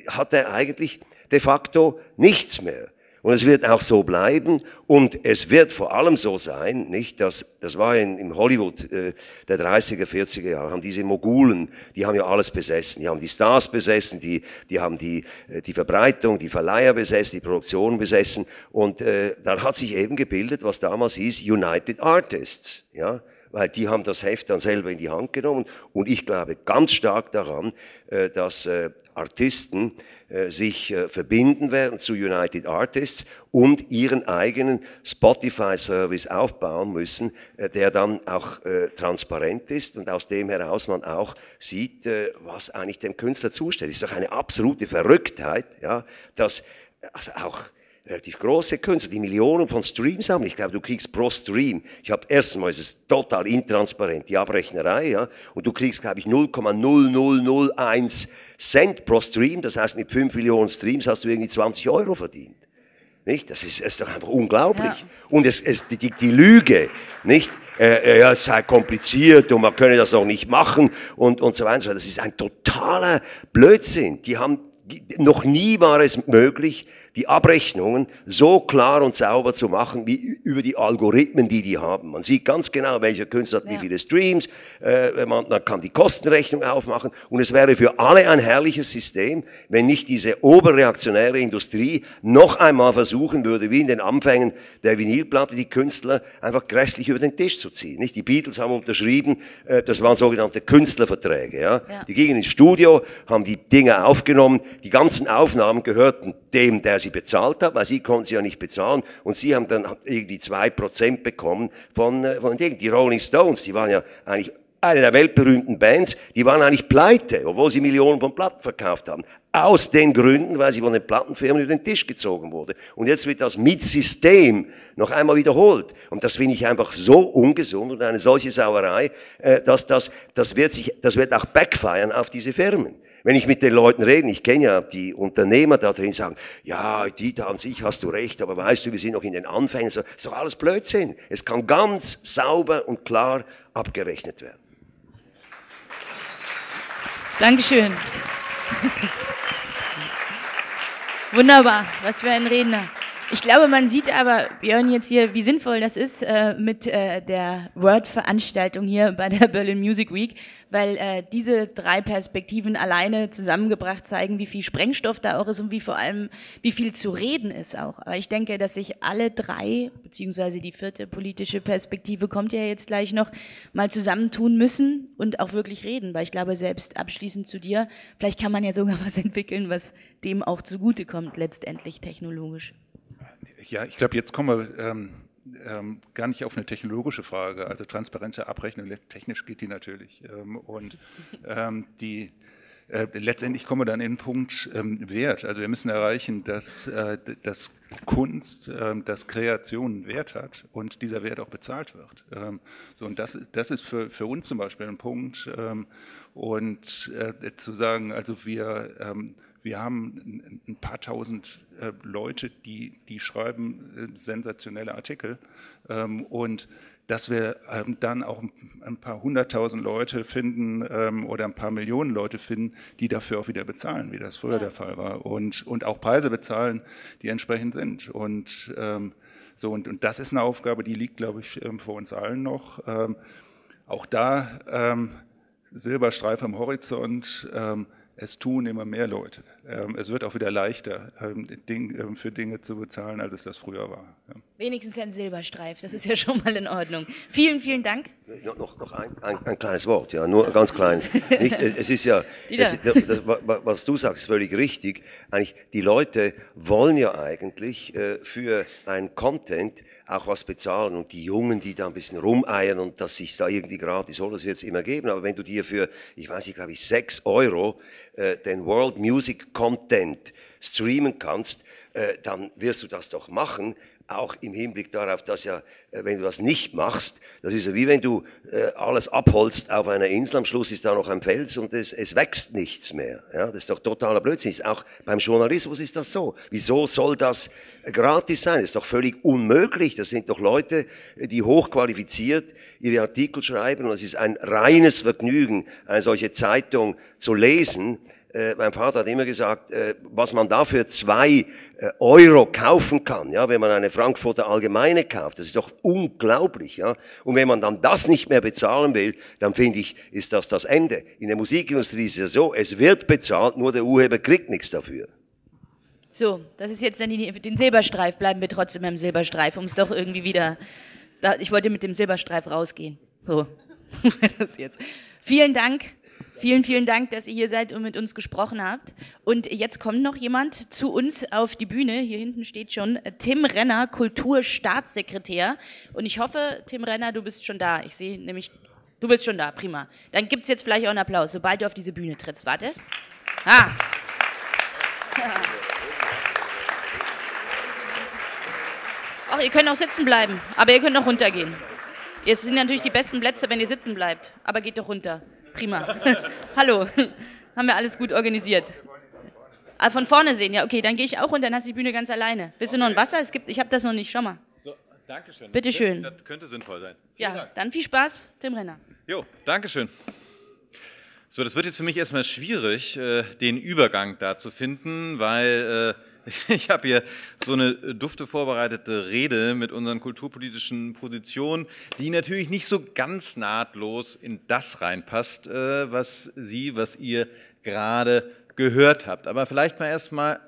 hat er eigentlich de facto nichts mehr. Und es wird auch so bleiben. Und es wird vor allem so sein, nicht, dass, das war in, in Hollywood äh, der 30er, 40er Jahre, haben diese Mogulen, die haben ja alles besessen. Die haben die Stars besessen, die, die haben die, äh, die Verbreitung, die Verleiher besessen, die Produktion besessen. Und äh, da hat sich eben gebildet, was damals hieß United Artists. Ja? weil die haben das Heft dann selber in die Hand genommen. Und ich glaube ganz stark daran, äh, dass äh, Artisten äh, sich verbinden werden zu United Artists und ihren eigenen Spotify-Service aufbauen müssen, der dann auch transparent ist und aus dem heraus man auch sieht, was eigentlich dem Künstler zusteht. Das ist doch eine absolute Verrücktheit, ja, dass also auch relativ große Künstler, die Millionen von Streams haben. Ich glaube, du kriegst pro Stream, ich habe erstens mal, ist es total intransparent, die Abrechnerei, ja, und du kriegst, glaube ich, 0,0001 Cent pro Stream. Das heißt, mit 5 Millionen Streams hast du irgendwie 20 Euro verdient. Nicht? Das ist, ist doch einfach unglaublich. Ja. Und es, es, die, die Lüge, nicht? Äh, äh, ja, es sei kompliziert und man könne das noch nicht machen und, und so weiter. Das ist ein totaler Blödsinn. Die haben, noch nie war es möglich, die Abrechnungen so klar und sauber zu machen, wie über die Algorithmen, die die haben. Man sieht ganz genau, welcher Künstler hat ja. wie viele Streams, äh, äh man, man kann die Kostenrechnung aufmachen und es wäre für alle ein herrliches System, wenn nicht diese oberreaktionäre Industrie noch einmal versuchen würde, wie in den Anfängen der Vinylplatte, die Künstler einfach grässlich über den Tisch zu ziehen. Nicht? Die Beatles haben unterschrieben, äh, das waren sogenannte Künstlerverträge. Ja? ja? Die gingen ins Studio, haben die Dinge aufgenommen, die ganzen Aufnahmen gehörten dem, der sie bezahlt haben, weil sie konnten sie ja nicht bezahlen und sie haben dann irgendwie zwei Prozent bekommen von, äh, von Dingen. Die Rolling Stones, die waren ja eigentlich eine der weltberühmten Bands, die waren eigentlich pleite, obwohl sie Millionen von Platten verkauft haben. Aus den Gründen, weil sie von den Plattenfirmen über den Tisch gezogen wurde. Und jetzt wird das mit System noch einmal wiederholt. Und das finde ich einfach so ungesund und eine solche Sauerei, äh, dass das, das wird sich, das wird auch backfeiern auf diese Firmen. Wenn ich mit den Leuten rede, ich kenne ja die Unternehmer da drin, sagen, ja, Dieter, an sich hast du recht, aber weißt du, wir sind noch in den Anfängen. So, so alles Blödsinn. Es kann ganz sauber und klar abgerechnet werden. Dankeschön. Wunderbar, was für ein Redner. Ich glaube, man sieht aber, Björn, jetzt hier, wie sinnvoll das ist äh, mit äh, der Word-Veranstaltung hier bei der Berlin Music Week, weil äh, diese drei Perspektiven alleine zusammengebracht zeigen, wie viel Sprengstoff da auch ist und wie vor allem, wie viel zu reden ist auch. Aber ich denke, dass sich alle drei, beziehungsweise die vierte politische Perspektive kommt ja jetzt gleich noch, mal zusammentun müssen und auch wirklich reden, weil ich glaube, selbst abschließend zu dir, vielleicht kann man ja sogar was entwickeln, was dem auch zugutekommt, letztendlich technologisch. Ja, ich glaube, jetzt kommen wir ähm, ähm, gar nicht auf eine technologische Frage. Also transparente Abrechnung, technisch geht die natürlich. Ähm, und ähm, die äh, letztendlich kommen wir dann in den Punkt ähm, Wert. Also wir müssen erreichen, dass, äh, dass Kunst, äh, dass Kreation Wert hat und dieser Wert auch bezahlt wird. Ähm, so, und das, das ist für, für uns zum Beispiel ein Punkt. und äh, zu sagen, also wir wir haben ein paar tausend äh, Leute, die, die schreiben äh, sensationelle Artikel. Ähm, und dass wir ähm, dann auch ein paar hunderttausend Leute finden ähm, oder ein paar Millionen Leute finden, die dafür auch wieder bezahlen, wie das früher ja. der Fall war. Und, und auch Preise bezahlen, die entsprechend sind. Und so, und, und das ist eine Aufgabe, die liegt, glaube ich, vor uns allen noch. auch da Silberstreif am Horizont es tun immer mehr Leute. Ähm, es wird auch wieder leichter, ähm, ähm, für Dinge zu bezahlen, als es das früher war. Wenigstens ein Silberstreif, das ist ja schon mal in Ordnung. Vielen, vielen Dank. Noch, noch, noch ein, ein, ein, kleines Wort, ja, nur ein ganz kleines. Nicht, es ist ja, es, das, was du sagst, völlig richtig. Eigentlich, die Leute wollen ja eigentlich äh, für einen Content auch was bezahlen und die Jungen, die da ein bisschen rumeiern und dass sich da irgendwie gratis holen, das wird es immer geben. Aber wenn du dir für, ich weiß nicht, glaube ich, sechs Euro äh, den World Music Content streamen kannst, äh, dann wirst du das doch machen, auch im Hinblick darauf, dass ja, äh, wenn du das nicht machst, das ist ja wie wenn du äh, alles abholst auf einer Insel, am Schluss ist da noch ein Fels und es, es wächst nichts mehr. Ja, das ist doch totaler Blödsinn. Auch beim Journalismus ist das so. Wieso soll das gratis sein? Das ist doch völlig unmöglich. Das sind doch Leute, die hochqualifiziert ihre Artikel schreiben und es ist ein reines Vergnügen, eine solche Zeitung zu lesen äh, mein Vater hat immer gesagt, äh, was man da für zwei äh, Euro kaufen kann, ja, wenn man eine Frankfurter Allgemeine kauft, das ist doch unglaublich, ja. Und wenn man dann das nicht mehr bezahlen will, dann finde ich, ist das das Ende. In der Musikindustrie ist es ja so, es wird bezahlt, nur der Urheber kriegt nichts dafür. So, das ist jetzt dann die, den Silberstreif, bleiben wir trotzdem im Silberstreif, um es doch irgendwie wieder, da, ich wollte mit dem Silberstreif rausgehen. So, das jetzt. Vielen Dank. Vielen, vielen Dank, dass ihr hier seid und mit uns gesprochen habt. Und jetzt kommt noch jemand zu uns auf die Bühne. Hier hinten steht schon Tim Renner, Kulturstaatssekretär. Und ich hoffe, Tim Renner, du bist schon da. Ich sehe nämlich, du bist schon da, prima. Dann gibt's jetzt vielleicht auch einen Applaus, sobald du auf diese Bühne trittst. Warte. Ah. Ach, ihr könnt auch sitzen bleiben, aber ihr könnt auch runtergehen. Es sind natürlich die besten Plätze, wenn ihr sitzen bleibt, aber geht doch runter prima. Hallo, haben wir alles gut organisiert. Ah, von vorne sehen, ja, okay, dann gehe ich auch und dann hast du die Bühne ganz alleine. Bist okay. du noch ein Wasser? Es gibt, ich habe das noch nicht, schau mal. So, Dankeschön. Bitteschön. Das könnte sinnvoll sein. Vielen ja, Dank. dann viel Spaß, Tim Renner. Jo, Dankeschön. So, das wird jetzt für mich erstmal schwierig, äh, den Übergang da zu finden, weil äh, ich habe hier so eine äh, dufte vorbereitete Rede mit unseren kulturpolitischen Positionen, die natürlich nicht so ganz nahtlos in das reinpasst, äh, was Sie, was ihr gerade gehört habt. Aber vielleicht mal erst mal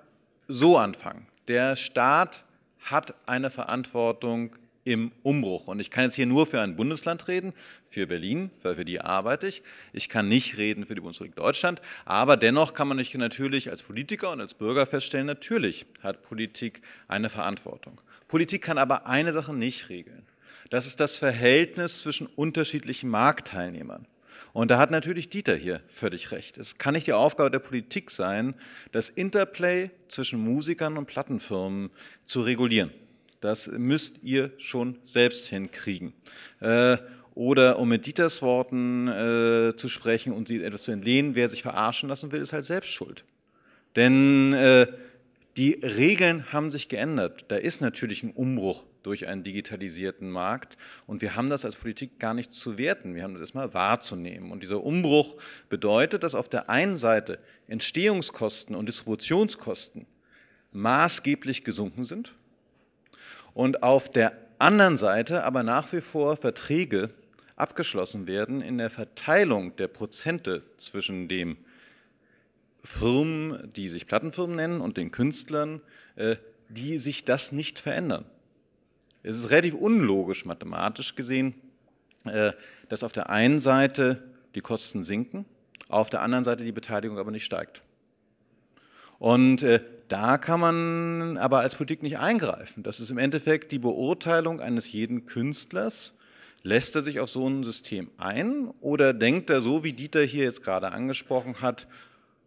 so anfangen. Der Staat hat eine Verantwortung im Umbruch. Und ich kann jetzt hier nur für ein Bundesland reden, für Berlin, weil für die arbeite ich. Ich kann nicht reden für die Bundesrepublik Deutschland, aber dennoch kann man natürlich als Politiker und als Bürger feststellen, natürlich hat Politik eine Verantwortung. Politik kann aber eine Sache nicht regeln. Das ist das Verhältnis zwischen unterschiedlichen Marktteilnehmern. Und da hat natürlich Dieter hier völlig recht. Es kann nicht die Aufgabe der Politik sein, das Interplay zwischen Musikern und Plattenfirmen zu regulieren. Das müsst ihr schon selbst hinkriegen. Äh, oder um mit Dieters Worten äh, zu sprechen und sie etwas zu entlehnen, wer sich verarschen lassen will, ist halt selbst schuld. Denn äh, die Regeln haben sich geändert. Da ist natürlich ein Umbruch durch einen digitalisierten Markt. Und wir haben das als Politik gar nicht zu werten. Wir haben das erstmal wahrzunehmen. Und dieser Umbruch bedeutet, dass auf der einen Seite Entstehungskosten und Distributionskosten maßgeblich gesunken sind und auf der anderen Seite aber nach wie vor Verträge abgeschlossen werden in der Verteilung der Prozente zwischen dem Firmen, die sich Plattenfirmen nennen und den Künstlern, äh, die sich das nicht verändern. Es ist relativ unlogisch mathematisch gesehen, äh, dass auf der einen Seite die Kosten sinken, auf der anderen Seite die Beteiligung aber nicht steigt. Und äh, da kann man aber als Politik nicht eingreifen. Das ist im Endeffekt die Beurteilung eines jeden Künstlers. Lässt er sich auf so ein System ein oder denkt er so, wie Dieter hier jetzt gerade angesprochen hat,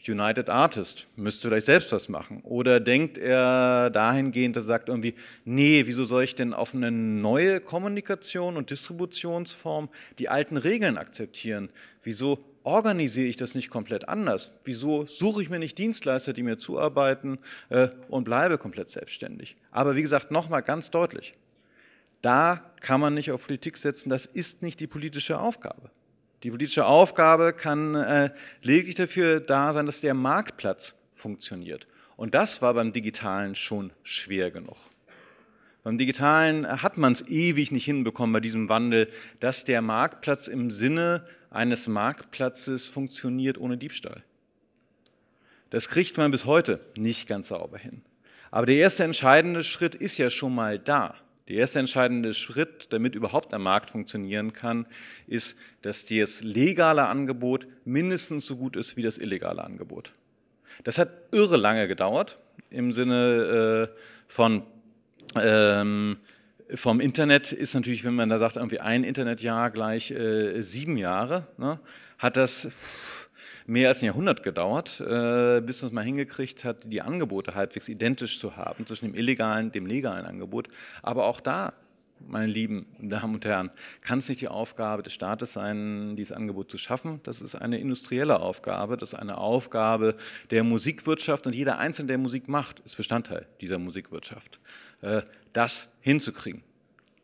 United Artist, müsste vielleicht selbst das machen? Oder denkt er dahingehend, dass er sagt irgendwie, nee, wieso soll ich denn auf eine neue Kommunikation und Distributionsform die alten Regeln akzeptieren? Wieso organisiere ich das nicht komplett anders? Wieso suche ich mir nicht Dienstleister, die mir zuarbeiten äh, und bleibe komplett selbstständig? Aber wie gesagt, nochmal ganz deutlich, da kann man nicht auf Politik setzen, das ist nicht die politische Aufgabe. Die politische Aufgabe kann äh, lediglich dafür da sein, dass der Marktplatz funktioniert. Und das war beim Digitalen schon schwer genug. Beim Digitalen hat man es ewig nicht hinbekommen bei diesem Wandel, dass der Marktplatz im Sinne eines Marktplatzes funktioniert ohne Diebstahl. Das kriegt man bis heute nicht ganz sauber hin. Aber der erste entscheidende Schritt ist ja schon mal da. Der erste entscheidende Schritt, damit überhaupt ein Markt funktionieren kann, ist, dass das legale Angebot mindestens so gut ist wie das illegale Angebot. Das hat irre lange gedauert im Sinne äh, von ähm, vom Internet ist natürlich, wenn man da sagt, irgendwie ein Internetjahr gleich äh, sieben Jahre, ne, hat das mehr als ein Jahrhundert gedauert, äh, bis man es mal hingekriegt hat, die Angebote halbwegs identisch zu haben zwischen dem illegalen, dem legalen Angebot. Aber auch da, meine lieben Damen und Herren, kann es nicht die Aufgabe des Staates sein, dieses Angebot zu schaffen. Das ist eine industrielle Aufgabe, das ist eine Aufgabe der Musikwirtschaft und jeder Einzelne, der Musik macht, ist Bestandteil dieser Musikwirtschaft. Äh, das hinzukriegen.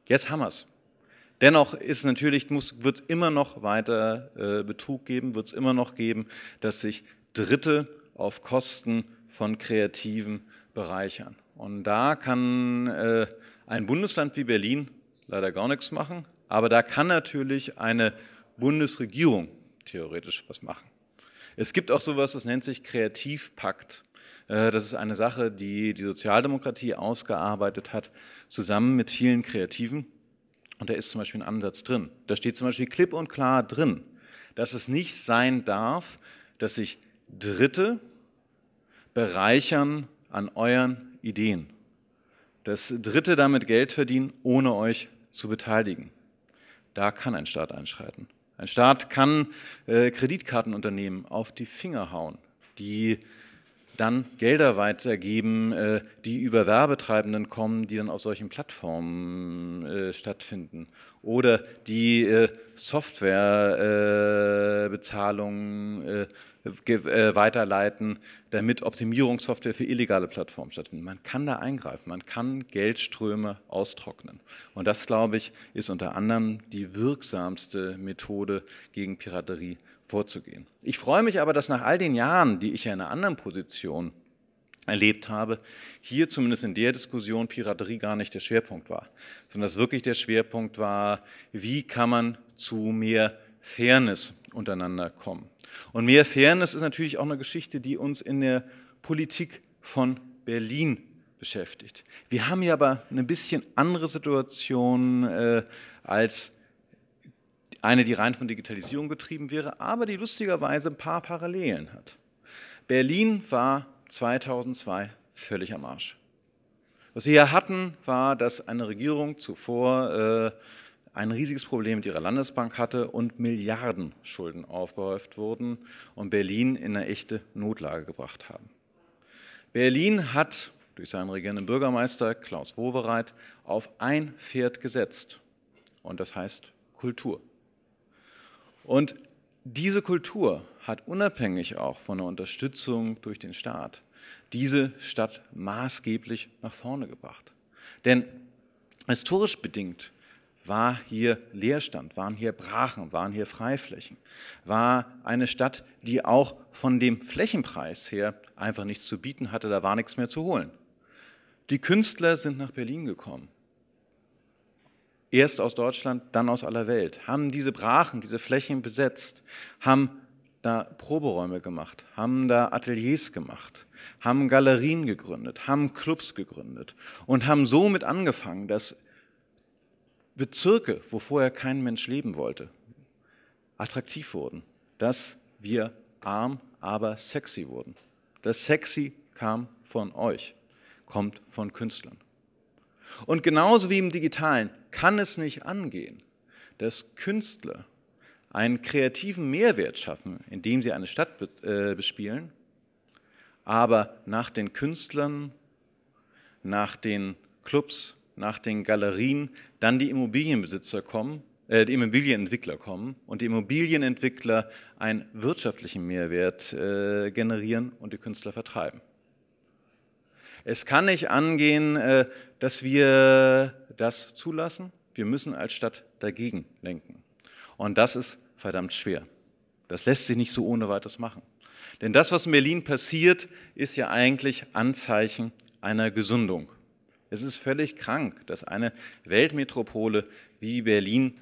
Jetzt haben wir es. Dennoch ist natürlich, muss, wird immer noch weiter äh, Betrug geben, wird es immer noch geben, dass sich Dritte auf Kosten von Kreativen bereichern. Und da kann äh, ein Bundesland wie Berlin leider gar nichts machen, aber da kann natürlich eine Bundesregierung theoretisch was machen. Es gibt auch sowas, das nennt sich Kreativpakt. Äh, das ist eine Sache, die die Sozialdemokratie ausgearbeitet hat, zusammen mit vielen Kreativen. Und da ist zum Beispiel ein Ansatz drin. Da steht zum Beispiel klipp und klar drin, dass es nicht sein darf, dass sich Dritte bereichern an euren Ideen. Dass Dritte damit Geld verdienen, ohne euch zu beteiligen. Da kann ein Staat einschreiten. Ein Staat kann äh, Kreditkartenunternehmen auf die Finger hauen, die dann Gelder weitergeben, äh, die über Werbetreibenden kommen, die dann auf solchen Plattformen äh, stattfinden. Oder die äh, Softwarebezahlungen weiterleiten, damit Optimierungssoftware für illegale Plattformen stattfindet. Man kann da eingreifen, man kann Geldströme austrocknen. Und das, glaube ich, ist unter anderem die wirksamste Methode gegen Piraterie vorzugehen. Ich freue mich aber, dass nach all den Jahren, die ich ja in einer anderen Position erlebt habe, hier zumindest in der Diskussion Piraterie gar nicht der Schwerpunkt war, sondern dass wirklich der Schwerpunkt war, wie kann man zu mehr Fairness untereinander kommen. Und mehr Fairness ist natürlich auch eine Geschichte, die uns in der Politik von Berlin beschäftigt. Wir haben hier aber eine bisschen andere Situation äh, als eine, die rein von Digitalisierung getrieben wäre, aber die lustigerweise ein paar Parallelen hat. Berlin war 2002 völlig am Arsch. Was sie hier hatten, war, dass eine Regierung zuvor äh, ein riesiges Problem mit ihrer Landesbank hatte und Milliardenschulden aufgehäuft wurden und Berlin in eine echte Notlage gebracht haben. Berlin hat durch seinen regierenden Bürgermeister Klaus Wowereit auf ein Pferd gesetzt und das heißt Kultur. Und diese Kultur hat unabhängig auch von der Unterstützung durch den Staat diese Stadt maßgeblich nach vorne gebracht. Denn historisch bedingt war hier Leerstand, waren hier Brachen, waren hier Freiflächen, war eine Stadt, die auch von dem Flächenpreis her einfach nichts zu bieten hatte, da war nichts mehr zu holen. Die Künstler sind nach Berlin gekommen erst aus Deutschland, dann aus aller Welt, haben diese Brachen, diese Flächen besetzt, haben da Proberäume gemacht, haben da Ateliers gemacht, haben Galerien gegründet, haben Clubs gegründet und haben somit angefangen, dass Bezirke, wo vorher kein Mensch leben wollte, attraktiv wurden, dass wir arm, aber sexy wurden. Das sexy kam von euch, kommt von Künstlern. Und genauso wie im digitalen kann es nicht angehen, dass Künstler einen kreativen Mehrwert schaffen, indem sie eine Stadt äh, bespielen, aber nach den Künstlern, nach den Clubs, nach den Galerien dann die Immobilienbesitzer kommen, äh, die Immobilienentwickler kommen und die Immobilienentwickler einen wirtschaftlichen Mehrwert äh, generieren und die Künstler vertreiben. Es kann nicht angehen, äh, dass wir das zulassen. Wir müssen als Stadt dagegen lenken. Und das ist verdammt schwer. Das lässt sich nicht so ohne weiteres machen. Denn das, was in Berlin passiert, ist ja eigentlich Anzeichen einer Gesundung. Es ist völlig krank, dass eine Weltmetropole wie Berlin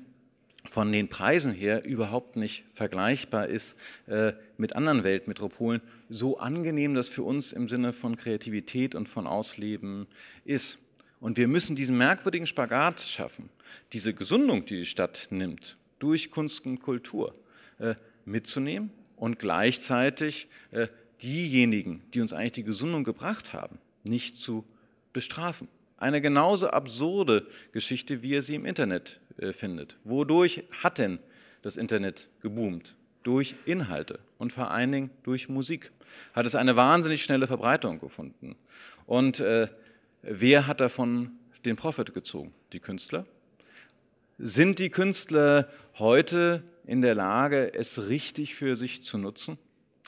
von den Preisen her überhaupt nicht vergleichbar ist äh, mit anderen Weltmetropolen, so angenehm das für uns im Sinne von Kreativität und von Ausleben ist. Und wir müssen diesen merkwürdigen Spagat schaffen, diese Gesundung, die die Stadt nimmt, durch Kunst und Kultur äh, mitzunehmen und gleichzeitig äh, diejenigen, die uns eigentlich die Gesundung gebracht haben, nicht zu bestrafen. Eine genauso absurde Geschichte, wie ihr sie im Internet äh, findet. Wodurch hat denn das Internet geboomt? Durch Inhalte und vor allen Dingen durch Musik hat es eine wahnsinnig schnelle Verbreitung gefunden. Und äh, wer hat davon den Profit gezogen? Die Künstler? Sind die Künstler heute in der Lage, es richtig für sich zu nutzen?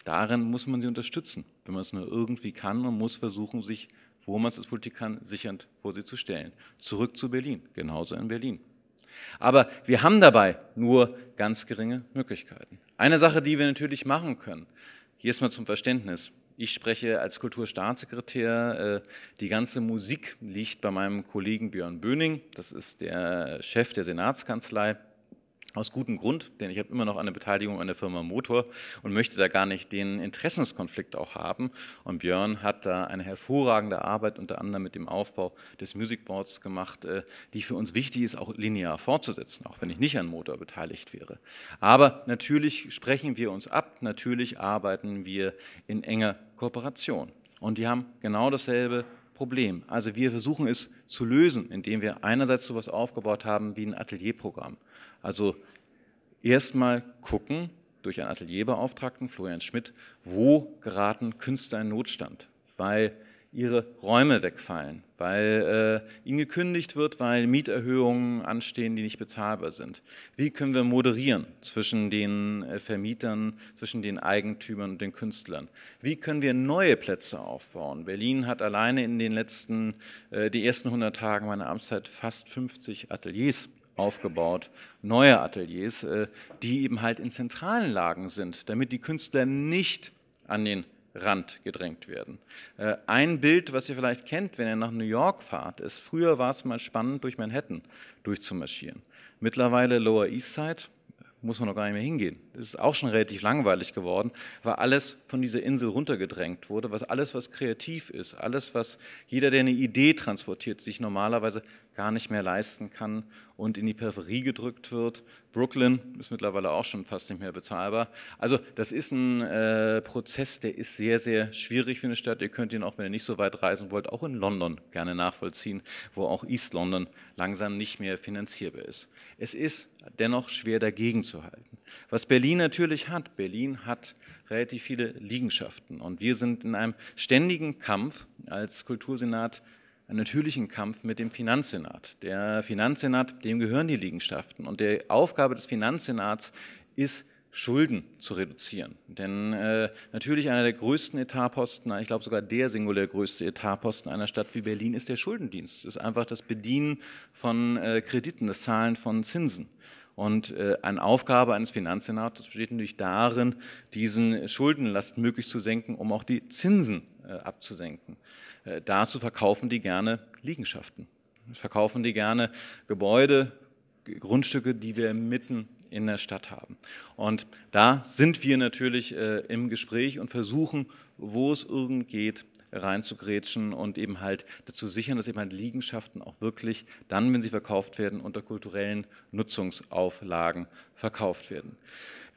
Darin muss man sie unterstützen, wenn man es nur irgendwie kann und muss versuchen, sich, wo man es als Politik kann, sichernd vor sie zu stellen. Zurück zu Berlin, genauso in Berlin. Aber wir haben dabei nur ganz geringe Möglichkeiten. Eine Sache, die wir natürlich machen können, hier ist mal zum Verständnis. Ich spreche als Kulturstaatssekretär. Äh, die ganze Musik liegt bei meinem Kollegen Björn Böning. Das ist der Chef der Senatskanzlei. Aus gutem Grund, denn ich habe immer noch eine Beteiligung an der Firma Motor und möchte da gar nicht den Interessenskonflikt auch haben. Und Björn hat da eine hervorragende Arbeit unter anderem mit dem Aufbau des Music Boards gemacht, äh, die für uns wichtig ist, auch linear fortzusetzen, auch wenn ich nicht an Motor beteiligt wäre. Aber natürlich sprechen wir uns ab, natürlich arbeiten wir in enger Kooperation. Und die haben genau dasselbe Problem. Also wir versuchen es zu lösen, indem wir einerseits sowas aufgebaut haben wie ein Atelierprogramm. Also erstmal gucken durch einen Atelierbeauftragten, Florian Schmidt, wo geraten Künstler in Notstand, weil ihre Räume wegfallen, weil äh, ihnen gekündigt wird, weil Mieterhöhungen anstehen, die nicht bezahlbar sind. Wie können wir moderieren zwischen den äh, Vermietern, zwischen den Eigentümern und den Künstlern? Wie können wir neue Plätze aufbauen? Berlin hat alleine in den letzten, äh, die ersten 100 Tagen meiner Amtszeit fast 50 Ateliers aufgebaut, neue Ateliers, äh, die eben halt in zentralen Lagen sind, damit die Künstler nicht an den Rand gedrängt werden. Äh, ein Bild, was ihr vielleicht kennt, wenn ihr nach New York fahrt, ist, früher war es mal spannend, durch Manhattan durchzumarschieren. Mittlerweile Lower East Side, muss man noch gar nicht mehr hingehen. Das ist auch schon relativ langweilig geworden, weil alles von dieser Insel runtergedrängt wurde, was alles, was kreativ ist, alles, was jeder, der eine Idee transportiert, sich normalerweise gar nicht mehr leisten kann und in die Peripherie gedrückt wird. Brooklyn ist mittlerweile auch schon fast nicht mehr bezahlbar. Also das ist ein äh, Prozess, der ist sehr, sehr schwierig für eine Stadt. Ihr könnt ihn auch, wenn ihr nicht so weit reisen wollt, auch in London gerne nachvollziehen, wo auch East London langsam nicht mehr finanzierbar ist. Es ist dennoch schwer dagegen zu halten. Was Berlin natürlich hat, Berlin hat relativ viele Liegenschaften und wir sind in einem ständigen Kampf als Kultursenat einen natürlichen Kampf mit dem Finanzsenat. Der Finanzsenat, dem gehören die Liegenschaften. Und die Aufgabe des Finanzsenats ist, Schulden zu reduzieren. Denn äh, natürlich einer der größten Etatposten, ich glaube sogar der singulär größte Etatposten einer Stadt wie Berlin ist der Schuldendienst. Das ist einfach das Bedienen von äh, Krediten, das Zahlen von Zinsen. Und äh, eine Aufgabe eines Finanzsenats besteht natürlich darin, diesen Schuldenlast möglichst zu senken, um auch die Zinsen äh, abzusenken. Äh, dazu verkaufen die gerne Liegenschaften, verkaufen die gerne Gebäude, Grundstücke, die wir mitten in der Stadt haben. Und da sind wir natürlich äh, im Gespräch und versuchen, wo es irgend geht, reinzugrätschen und eben halt dazu sichern, dass eben halt Liegenschaften auch wirklich dann, wenn sie verkauft werden, unter kulturellen Nutzungsauflagen verkauft werden.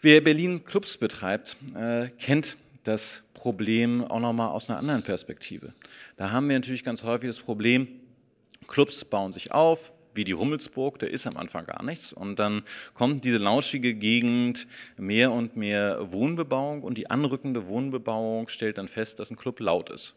Wer Berlin Clubs betreibt, kennt das Problem auch nochmal aus einer anderen Perspektive. Da haben wir natürlich ganz häufig das Problem, Clubs bauen sich auf, wie die Rummelsburg, da ist am Anfang gar nichts. Und dann kommt diese lauschige Gegend, mehr und mehr Wohnbebauung und die anrückende Wohnbebauung stellt dann fest, dass ein Club laut ist.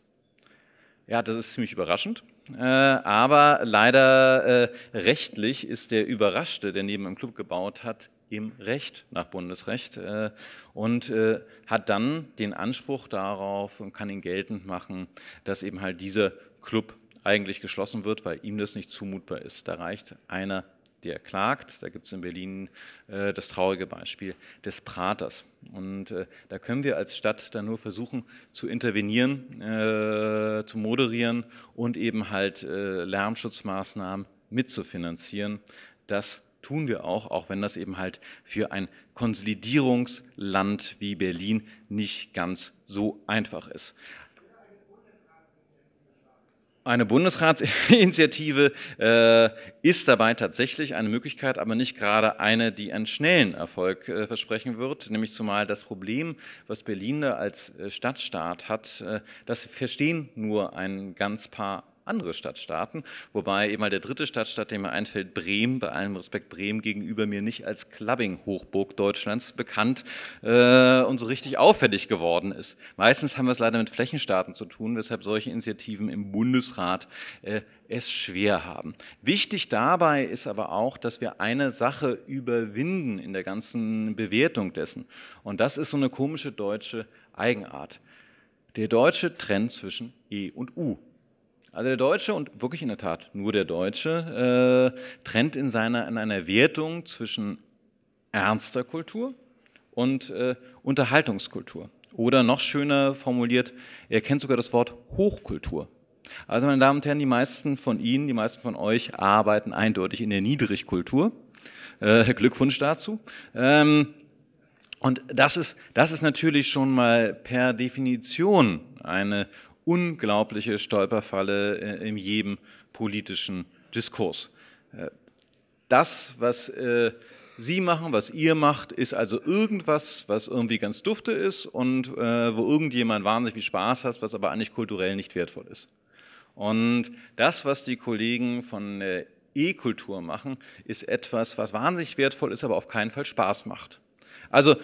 Ja, das ist ziemlich überraschend. Äh, aber leider äh, rechtlich ist der Überraschte, der neben einem Club gebaut hat, im Recht nach Bundesrecht äh, und äh, hat dann den Anspruch darauf und kann ihn geltend machen, dass eben halt dieser Club eigentlich geschlossen wird, weil ihm das nicht zumutbar ist. Da reicht einer, der klagt. Da gibt es in Berlin äh, das traurige Beispiel des Praters. Und da können wir als Stadt dann nur versuchen zu intervenieren, zu moderieren und eben halt Lärmschutzmaßnahmen mitzufinanzieren, Das tun wir auch, auch wenn das eben halt für ein Konsolidierungsland wie Berlin nicht ganz so einfach ist eine Bundesratsinitiative äh, ist dabei tatsächlich eine Möglichkeit, aber nicht gerade eine, die einen schnellen Erfolg äh, versprechen wird, nämlich zumal das Problem, was Berlin da als äh, Stadtstaat hat, äh, das verstehen nur ein ganz paar andere Stadtstaaten, wobei eben mal der dritte Stadtstaat, dem mir einfällt, Bremen, bei allem Respekt Bremen gegenüber mir nicht als Clubbing-Hochburg Deutschlands bekannt äh, und so richtig auffällig geworden ist. Meistens haben wir es leider mit Flächenstaaten zu tun, weshalb solche Initiativen im Bundesrat äh, es schwer haben. Wichtig dabei ist aber auch, dass wir eine Sache überwinden in der ganzen Bewertung dessen. Und das ist so eine komische deutsche Eigenart. Der deutsche Trend zwischen E und U. Also der Deutsche und wirklich in der Tat nur der Deutsche äh, trennt in, seiner, in einer Wertung zwischen ernster Kultur und äh, Unterhaltungskultur. Oder noch schöner formuliert, er kennt sogar das Wort Hochkultur. Also meine Damen und Herren, die meisten von Ihnen, die meisten von euch arbeiten eindeutig in der Niedrigkultur. Äh, Glückwunsch dazu. Ähm, und das ist, das ist natürlich schon mal per Definition eine unglaubliche Stolperfalle äh, in jedem politischen Diskurs. Äh, das, was äh, Sie machen, was ihr macht, ist also irgendwas, was irgendwie ganz dufte ist und wo irgendjemand wahnsinnig viel Spaß hat, was aber eigentlich kulturell nicht wertvoll ist. Und das, was die Kollegen von E-Kultur machen, ist etwas, was wahnsinnig wertvoll ist, aber auf keinen Fall Spaß macht. Also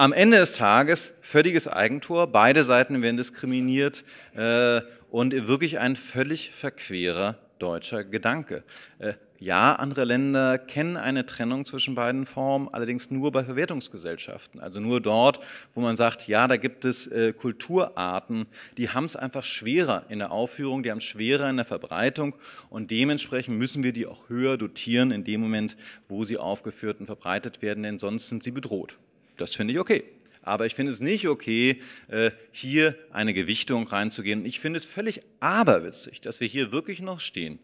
am Ende des Tages völliges Eigentor, beide Seiten werden diskriminiert äh, und wirklich ein völlig verquerer deutscher Gedanke. Äh, ja, andere Länder kennen eine Trennung zwischen beiden Formen, allerdings nur bei Verwertungsgesellschaften, also nur dort, wo man sagt, ja, da gibt es äh, Kulturarten, die haben es einfach schwerer in der Aufführung, die haben es schwerer in der Verbreitung und dementsprechend müssen wir die auch höher dotieren in dem Moment, wo sie aufgeführt und verbreitet werden, denn sonst sind sie bedroht. Das finde ich okay. Aber ich finde es nicht okay, äh, hier eine Gewichtung reinzugehen. ich finde es völlig aberwitzig, dass wir hier wirklich noch stehen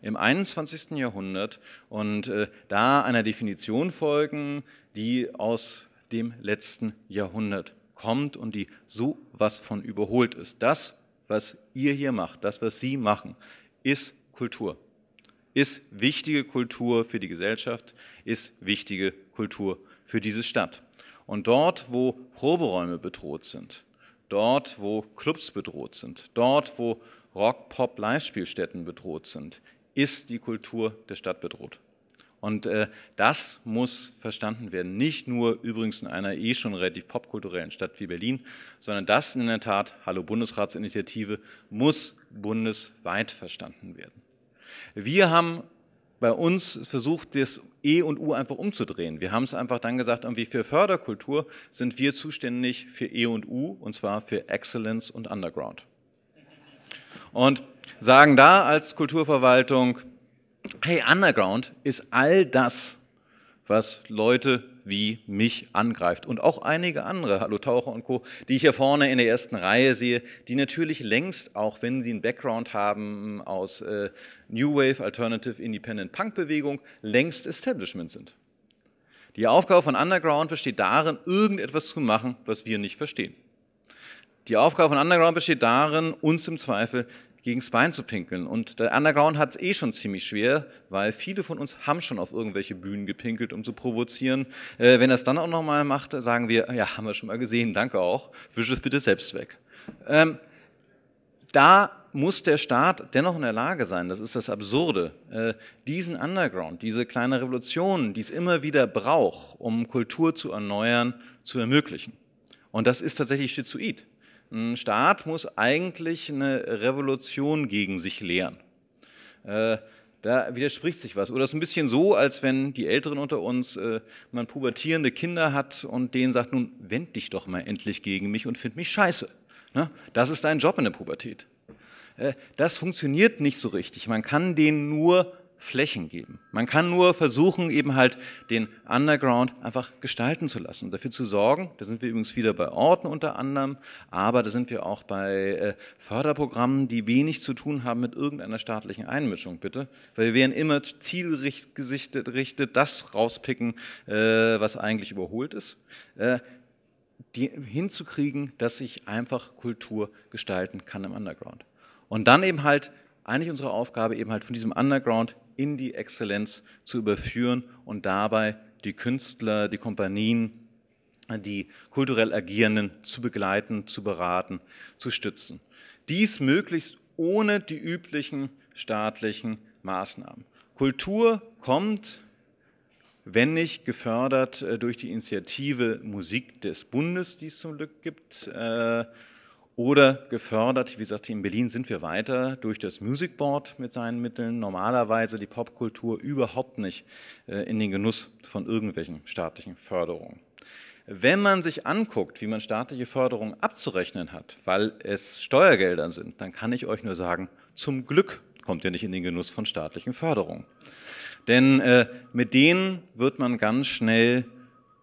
im 21. Jahrhundert und äh, da einer Definition folgen, die aus dem letzten Jahrhundert kommt und die so was von überholt ist. Das, was ihr hier macht, das, was Sie machen, ist Kultur ist wichtige Kultur für die Gesellschaft, ist wichtige Kultur für diese Stadt. Und dort, wo Proberäume bedroht sind, dort, wo Clubs bedroht sind, dort, wo Rock, Pop, Live-Spielstätten bedroht sind, ist die Kultur der Stadt bedroht. Und äh, das muss verstanden werden, nicht nur übrigens in einer eh schon relativ popkulturellen Stadt wie Berlin, sondern das in der Tat, Hallo Bundesratsinitiative, muss bundesweit verstanden werden. Wir haben bei uns versucht, das E und U einfach umzudrehen. Wir haben es einfach dann gesagt, irgendwie für Förderkultur sind wir zuständig für E und U, und zwar für Excellence und Underground. Und sagen da als Kulturverwaltung, hey, Underground ist all das, was Leute wie mich angreift. Und auch einige andere, Hallo Taucher und Co., die ich hier vorne in der ersten Reihe sehe, die natürlich längst, auch wenn sie einen Background haben aus äh, New Wave, Alternative, Independent Punk Bewegung, längst Establishment sind. Die Aufgabe von Underground besteht darin, irgendetwas zu machen, was wir nicht verstehen. Die Aufgabe von Underground besteht darin, uns im Zweifel gegens Bein zu pinkeln. Und der Underground hat es eh schon ziemlich schwer, weil viele von uns haben schon auf irgendwelche Bühnen gepinkelt, um zu provozieren. Äh, wenn er es dann auch nochmal macht, sagen wir, ja, haben wir schon mal gesehen, danke auch, wisch es bitte selbst weg. Ähm, da muss der Staat dennoch in der Lage sein, das ist das Absurde, äh, diesen Underground, diese kleine Revolution, die es immer wieder braucht, um Kultur zu erneuern, zu ermöglichen. Und das ist tatsächlich schizoid. Ein Staat muss eigentlich eine Revolution gegen sich lehren. Äh, da widerspricht sich was. Oder es ist ein bisschen so, als wenn die Älteren unter uns, äh, man pubertierende Kinder hat und denen sagt, nun wend dich doch mal endlich gegen mich und find mich scheiße. Ne? Das ist dein Job in der Pubertät. Äh, das funktioniert nicht so richtig. Man kann denen nur Flächen geben. Man kann nur versuchen, eben halt den Underground einfach gestalten zu lassen und dafür zu sorgen. Da sind wir übrigens wieder bei Orten unter anderem, aber da sind wir auch bei äh, Förderprogrammen, die wenig zu tun haben mit irgendeiner staatlichen Einmischung, bitte. Weil wir werden immer zielgerichtet das rauspicken, äh, was eigentlich überholt ist. Äh, die hinzukriegen, dass ich einfach Kultur gestalten kann im Underground. Und dann eben halt eigentlich unsere Aufgabe, eben halt von diesem Underground in die Exzellenz zu überführen und dabei die Künstler, die Kompanien, die kulturell Agierenden zu begleiten, zu beraten, zu stützen. Dies möglichst ohne die üblichen staatlichen Maßnahmen. Kultur kommt, wenn nicht gefördert äh, durch die Initiative Musik des Bundes, die es zum Glück gibt, äh, oder gefördert, wie gesagt, in Berlin sind wir weiter durch das Music Board mit seinen Mitteln, normalerweise die Popkultur überhaupt nicht äh, in den Genuss von irgendwelchen staatlichen Förderungen. Wenn man sich anguckt, wie man staatliche Förderungen abzurechnen hat, weil es Steuergelder sind, dann kann ich euch nur sagen, zum Glück kommt ihr nicht in den Genuss von staatlichen Förderungen. Denn äh, mit denen wird man ganz schnell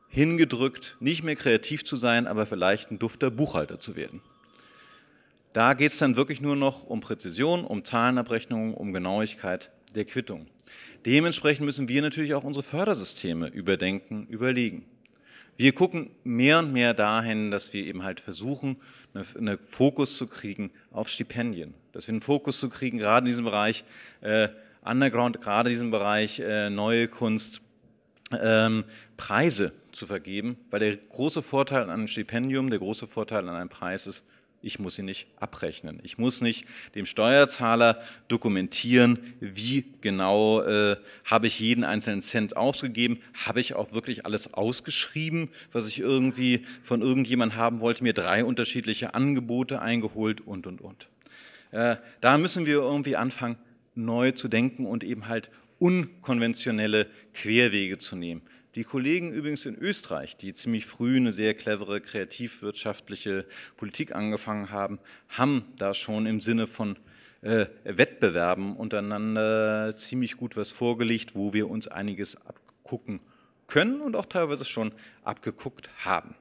hingedrückt, nicht mehr kreativ zu sein, aber vielleicht ein dufter Buchhalter zu werden. Da geht es dann wirklich nur noch um Präzision, um Zahlenabrechnung, um Genauigkeit der Quittung. Dementsprechend müssen wir natürlich auch unsere Fördersysteme überdenken, überlegen. Wir gucken mehr und mehr dahin, dass wir eben halt versuchen, einen Fokus zu kriegen auf Stipendien. Dass wir einen Fokus zu kriegen, gerade in diesem Bereich äh, Underground, gerade in diesem Bereich äh, neue Kunst, ähm, Preise zu vergeben. Weil der große Vorteil an einem Stipendium, der große Vorteil an einem Preis ist, ich muss sie nicht abrechnen. Ich muss nicht dem Steuerzahler dokumentieren, wie genau äh, habe ich jeden einzelnen Cent ausgegeben, habe ich auch wirklich alles ausgeschrieben, was ich irgendwie von irgendjemand haben wollte, mir drei unterschiedliche Angebote eingeholt und, und, und. Äh, da müssen wir irgendwie anfangen, neu zu denken und eben halt unkonventionelle Querwege zu nehmen. Die Kollegen übrigens in Österreich, die ziemlich früh eine sehr clevere kreativwirtschaftliche Politik angefangen haben, haben da schon im Sinne von äh, Wettbewerben untereinander ziemlich gut was vorgelegt, wo wir uns einiges abgucken können und auch teilweise schon abgeguckt haben.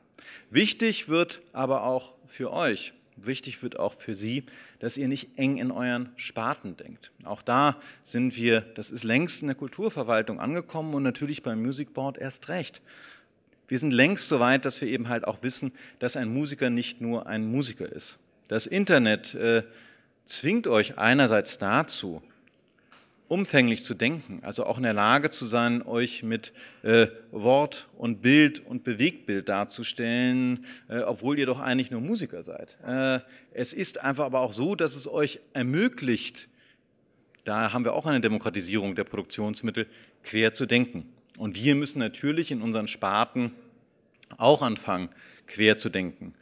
Wichtig wird aber auch für euch Wichtig wird auch für Sie, dass ihr nicht eng in euren Sparten denkt. Auch da sind wir, das ist längst in der Kulturverwaltung angekommen und natürlich beim Music Board erst recht. Wir sind längst so weit, dass wir eben halt auch wissen, dass ein Musiker nicht nur ein Musiker ist. Das Internet äh, zwingt euch einerseits dazu, umfänglich zu denken, also auch in der Lage zu sein, euch mit äh, Wort und Bild und Bewegbild darzustellen, äh, obwohl ihr doch eigentlich nur Musiker seid. Äh, es ist einfach aber auch so, dass es euch ermöglicht, da haben wir auch eine Demokratisierung der Produktionsmittel, quer zu denken. Und wir müssen natürlich in unseren Sparten auch anfangen, quer zu denken.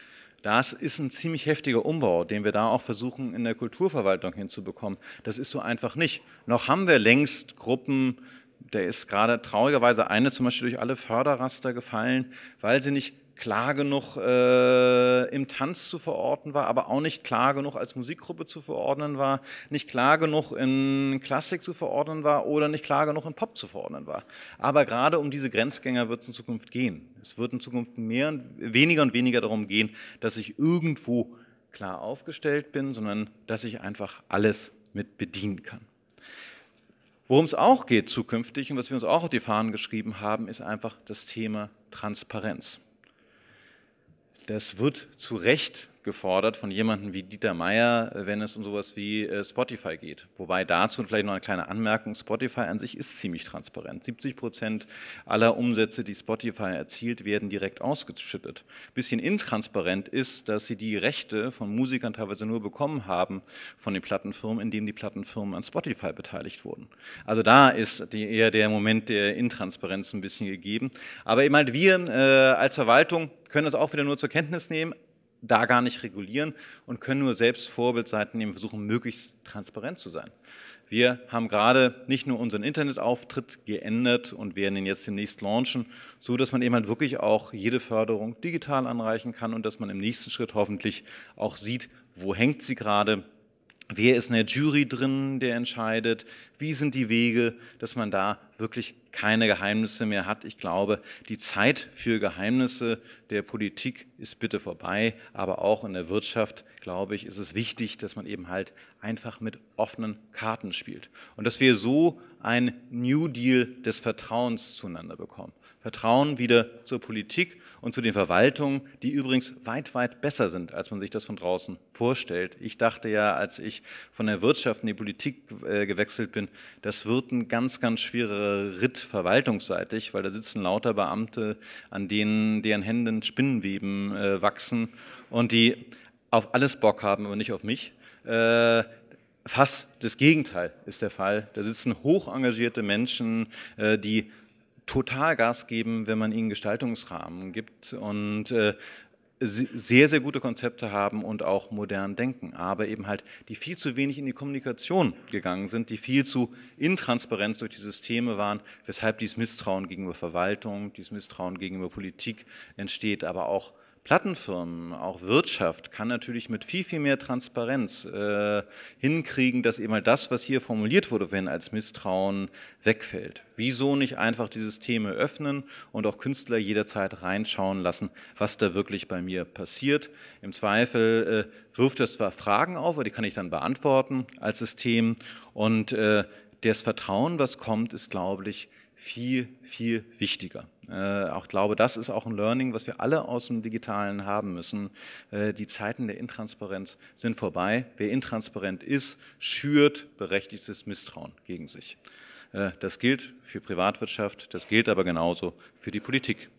Das ist ein ziemlich heftiger Umbau, den wir da auch versuchen, in der Kulturverwaltung hinzubekommen. Das ist so einfach nicht. Noch haben wir längst Gruppen, der ist gerade traurigerweise eine zum Beispiel durch alle Förderraster gefallen, weil sie nicht klar genug äh, im Tanz zu verorten war, aber auch nicht klar genug als Musikgruppe zu verordnen war, nicht klar genug in Klassik zu verordnen war oder nicht klar genug in Pop zu verordnen war. Aber gerade um diese Grenzgänger wird es in Zukunft gehen. Es wird in Zukunft mehr und weniger und weniger darum gehen, dass ich irgendwo klar aufgestellt bin, sondern dass ich einfach alles mit bedienen kann. Worum es auch geht zukünftig und was wir uns auch auf die Fahnen geschrieben haben, ist einfach das Thema Transparenz. Das wird zu Recht gefordert von jemandem wie Dieter Meyer, äh, wenn es um sowas wie äh, Spotify geht. Wobei dazu vielleicht noch eine kleine Anmerkung, Spotify an sich ist ziemlich transparent. 70 Prozent aller Umsätze, die Spotify erzielt, werden direkt ausgeschüttet. Bisschen intransparent ist, dass sie die Rechte von Musikern teilweise nur bekommen haben von den Plattenfirmen, indem die Plattenfirmen an Spotify beteiligt wurden. Also da ist die, eher der Moment der Intransparenz ein bisschen gegeben. Aber eben halt wir äh, als Verwaltung können das auch wieder nur zur Kenntnis nehmen, da gar nicht regulieren und können nur selbst Vorbild sein, indem versuchen, möglichst transparent zu sein. Wir haben gerade nicht nur unseren Internetauftritt geändert und werden ihn jetzt demnächst launchen, so dass man eben halt wirklich auch jede Förderung digital anreichen kann und dass man im nächsten Schritt hoffentlich auch sieht, wo hängt sie gerade, Wer ist in der Jury drin, der entscheidet? Wie sind die Wege, dass man da wirklich keine Geheimnisse mehr hat? Ich glaube, die Zeit für Geheimnisse der Politik ist bitte vorbei, aber auch in der Wirtschaft, glaube ich, ist es wichtig, dass man eben halt einfach mit offenen Karten spielt und dass wir so ein New Deal des Vertrauens zueinander bekommen. Vertrauen wieder zur Politik und zu den Verwaltungen, die übrigens weit, weit besser sind, als man sich das von draußen vorstellt. Ich dachte ja, als ich von der Wirtschaft in die Politik äh, gewechselt bin, das wird ein ganz, ganz schwerer Ritt verwaltungsseitig, weil da sitzen lauter Beamte, an denen deren Händen Spinnenweben äh, wachsen und die auf alles Bock haben, aber nicht auf mich. Äh, fast das Gegenteil ist der Fall. Da sitzen hoch engagierte Menschen, die total Gas geben, wenn man ihnen Gestaltungsrahmen gibt und äh, sehr, sehr gute Konzepte haben und auch modern denken, aber eben halt, die viel zu wenig in die Kommunikation gegangen sind, die viel zu intransparent durch die Systeme waren, weshalb dieses Misstrauen gegenüber Verwaltung, dieses Misstrauen gegenüber Politik entsteht, aber auch Plattenfirmen, auch Wirtschaft kann natürlich mit viel, viel mehr Transparenz äh, hinkriegen, dass eben mal das, was hier formuliert wurde, wenn als Misstrauen wegfällt. Wieso nicht einfach die Systeme öffnen und auch Künstler jederzeit reinschauen lassen, was da wirklich bei mir passiert? Im Zweifel äh, wirft das zwar Fragen auf, aber die kann ich dann beantworten als System und äh, das Vertrauen, was kommt, ist, glaube ich, viel, viel wichtiger. Äh, auch glaube, das ist auch ein Learning, was wir alle aus dem Digitalen haben müssen. Äh, die Zeiten der Intransparenz sind vorbei. Wer intransparent ist, schürt berechtigtes Misstrauen gegen sich. Äh, das gilt für Privatwirtschaft, das gilt aber genauso für die Politik.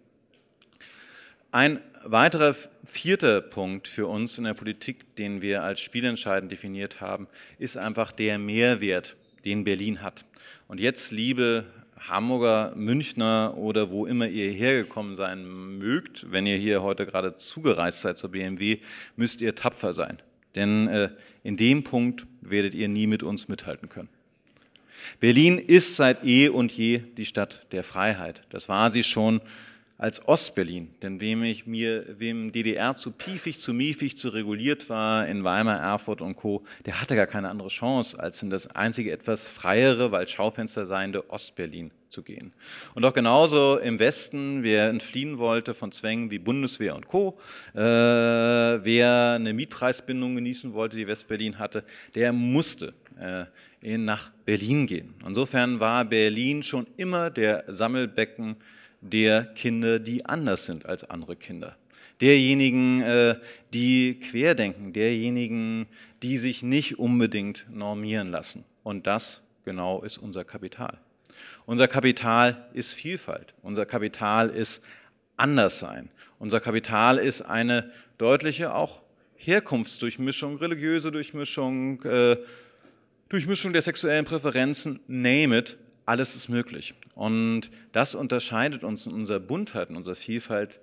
Ein weiterer vierter Punkt für uns in der Politik, den wir als spielentscheidend definiert haben, ist einfach der Mehrwert, den Berlin hat. Und jetzt, liebe Hamburger, Münchner oder wo immer ihr hergekommen sein mögt, wenn ihr hier heute gerade zugereist seid zur BMW, müsst ihr tapfer sein. Denn äh, in dem Punkt werdet ihr nie mit uns mithalten können. Berlin ist seit eh und je die Stadt der Freiheit. Das war sie schon als Ostberlin. Denn wem, ich mir, wem DDR zu piefig, zu miefig, zu reguliert war in Weimar, Erfurt und Co., der hatte gar keine andere Chance, als in das einzige etwas freiere, weil Schaufenster seiende Ostberlin zu gehen. Und auch genauso im Westen, wer entfliehen wollte von Zwängen wie Bundeswehr und Co., äh, wer eine Mietpreisbindung genießen wollte, die Westberlin hatte, der musste äh, in, nach Berlin gehen. Insofern war Berlin schon immer der Sammelbecken der Kinder, die anders sind als andere Kinder, derjenigen, äh, die querdenken, derjenigen, die sich nicht unbedingt normieren lassen. Und das genau ist unser Kapital. Unser Kapital ist Vielfalt, unser Kapital ist Anderssein, unser Kapital ist eine deutliche auch Herkunftsdurchmischung, religiöse Durchmischung, äh, Durchmischung der sexuellen Präferenzen, name it, alles ist möglich. Und das unterscheidet uns in unserer Buntheit, in unserer Vielfalt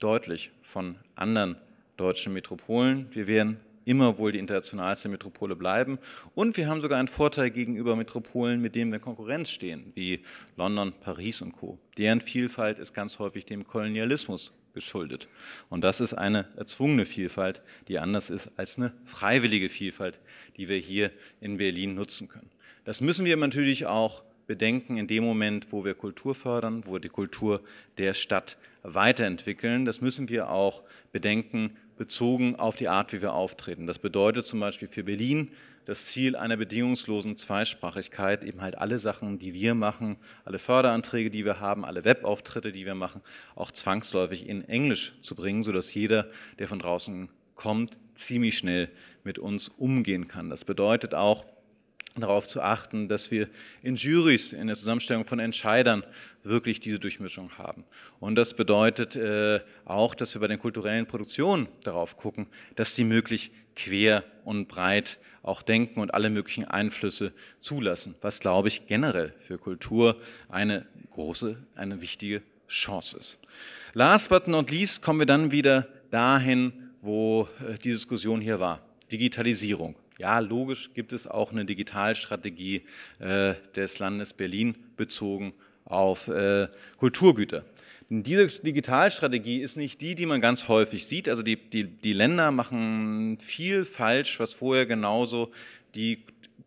deutlich von anderen deutschen Metropolen. Wir werden immer wohl die internationalste Metropole bleiben. Und wir haben sogar einen Vorteil gegenüber Metropolen, mit denen wir in Konkurrenz stehen, wie London, Paris und Co. Deren Vielfalt ist ganz häufig dem Kolonialismus geschuldet. Und das ist eine erzwungene Vielfalt, die anders ist als eine freiwillige Vielfalt, die wir hier in Berlin nutzen können. Das müssen wir natürlich auch bedenken in dem Moment, wo wir Kultur fördern, wo wir die Kultur der Stadt weiterentwickeln. Das müssen wir auch bedenken bezogen auf die Art, wie wir auftreten. Das bedeutet zum Beispiel für Berlin das Ziel einer bedingungslosen Zweisprachigkeit, eben halt alle Sachen, die wir machen, alle Förderanträge, die wir haben, alle Webauftritte, die wir machen, auch zwangsläufig in Englisch zu bringen, sodass jeder, der von draußen kommt, ziemlich schnell mit uns umgehen kann. Das bedeutet auch, darauf zu achten, dass wir in Juries, in der Zusammenstellung von Entscheidern wirklich diese Durchmischung haben. Und das bedeutet äh, auch, dass wir bei den kulturellen Produktionen darauf gucken, dass die möglich quer und breit auch denken und alle möglichen Einflüsse zulassen, was, glaube ich, generell für Kultur eine große, eine wichtige Chance ist. Last but not least kommen wir dann wieder dahin, wo äh, die Diskussion hier war. Digitalisierung. Ja, logisch gibt es auch eine Digitalstrategie äh, des Landes Berlin bezogen auf äh, Kulturgüter. Diese Digitalstrategie ist nicht die, die man ganz häufig sieht. Also die, die, die Länder machen viel falsch, was vorher genauso die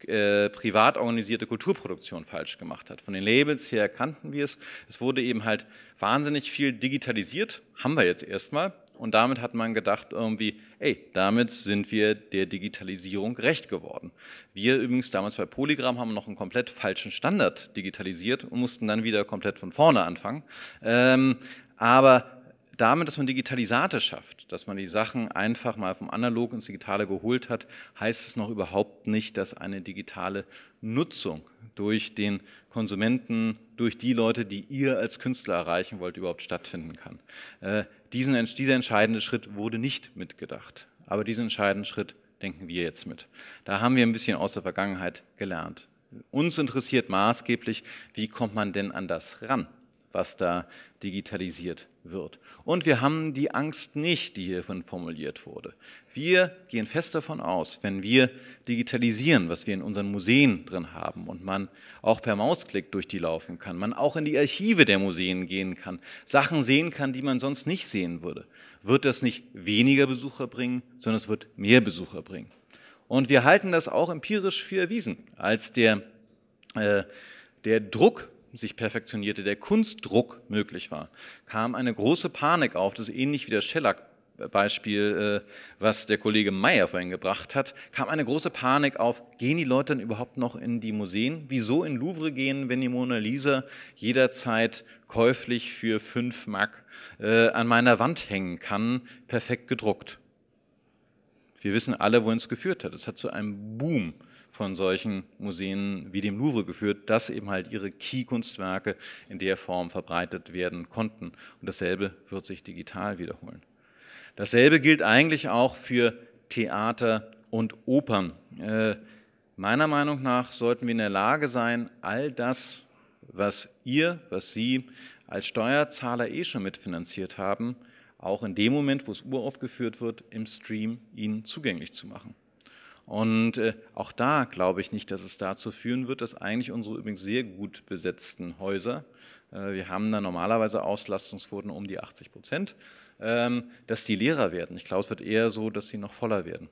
äh, privat organisierte Kulturproduktion falsch gemacht hat. Von den Labels her kannten wir es. Es wurde eben halt wahnsinnig viel digitalisiert, haben wir jetzt erstmal. Und damit hat man gedacht irgendwie, ey, damit sind wir der Digitalisierung recht geworden. Wir übrigens damals bei Polygram haben noch einen komplett falschen Standard digitalisiert und mussten dann wieder komplett von vorne anfangen. Ähm, aber damit, dass man Digitalisate schafft, dass man die Sachen einfach mal vom Analog ins Digitale geholt hat, heißt es noch überhaupt nicht, dass eine digitale Nutzung durch den Konsumenten, durch die Leute, die ihr als Künstler erreichen wollt, überhaupt stattfinden kann. Äh, diesen, dieser entscheidende Schritt wurde nicht mitgedacht. Aber diesen entscheidenden Schritt denken wir jetzt mit. Da haben wir ein bisschen aus der Vergangenheit gelernt. Uns interessiert maßgeblich, wie kommt man denn an das ran? was da digitalisiert wird. Und wir haben die Angst nicht, die hiervon formuliert wurde. Wir gehen fest davon aus, wenn wir digitalisieren, was wir in unseren Museen drin haben und man auch per Mausklick durch die laufen kann, man auch in die Archive der Museen gehen kann, Sachen sehen kann, die man sonst nicht sehen würde, wird das nicht weniger Besucher bringen, sondern es wird mehr Besucher bringen. Und wir halten das auch empirisch für erwiesen, als der, äh, der Druck sich perfektionierte, der Kunstdruck möglich war, kam eine große Panik auf, das ist ähnlich wie das Schellack Beispiel, äh, was der Kollege Meyer vorhin gebracht hat, kam eine große Panik auf, gehen die Leute dann überhaupt noch in die Museen? Wieso in Louvre gehen, wenn die Mona Lisa jederzeit käuflich für 5 Mark äh, an meiner Wand hängen kann, perfekt gedruckt? Wir wissen alle, wohin es geführt hat. Es hat zu einem Boom geführt von solchen Museen wie dem Louvre geführt, dass eben halt ihre Key-Kunstwerke in der Form verbreitet werden konnten. Und dasselbe wird sich digital wiederholen. Dasselbe gilt eigentlich auch für Theater und Opern. Äh, meiner Meinung nach sollten wir in der Lage sein, all das, was ihr, was Sie als Steuerzahler eh schon mitfinanziert haben, auch in dem Moment, wo es uraufgeführt wird, im Stream Ihnen zugänglich zu machen. Und äh, auch da glaube ich nicht, dass es dazu führen wird, dass eigentlich unsere übrigens sehr gut besetzten Häuser, äh, wir haben da normalerweise Auslastungsquoten um die 80 Prozent, ähm, dass die leerer werden. Ich glaube, es wird eher so, dass sie noch voller werden.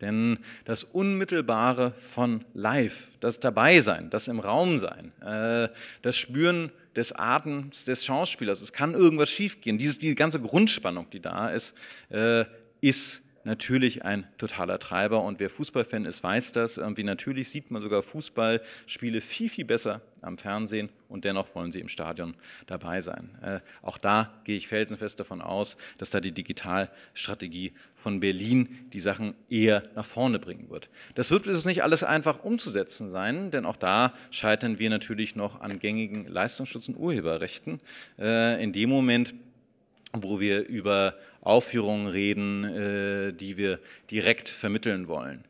Denn das Unmittelbare von Live, das Dabeisein, das im Raum sein, äh, das Spüren des Atems des Schauspielers, es kann irgendwas schiefgehen, diese ganze Grundspannung, die da ist, ist natürlich ein totaler Treiber. Und wer Fußballfan ist, weiß das. Wie natürlich sieht man sogar Fußballspiele viel, viel besser am Fernsehen und dennoch wollen sie im Stadion dabei sein. Äh, auch da gehe ich felsenfest davon aus, dass da die Digitalstrategie von Berlin die Sachen eher nach vorne bringen wird. Das wird es nicht alles einfach umzusetzen sein, denn auch da scheitern wir natürlich noch an gängigen Leistungsschutz und Urheberrechten. Äh, in dem Moment wo wir über Aufführungen reden, äh, die wir direkt vermitteln wollen.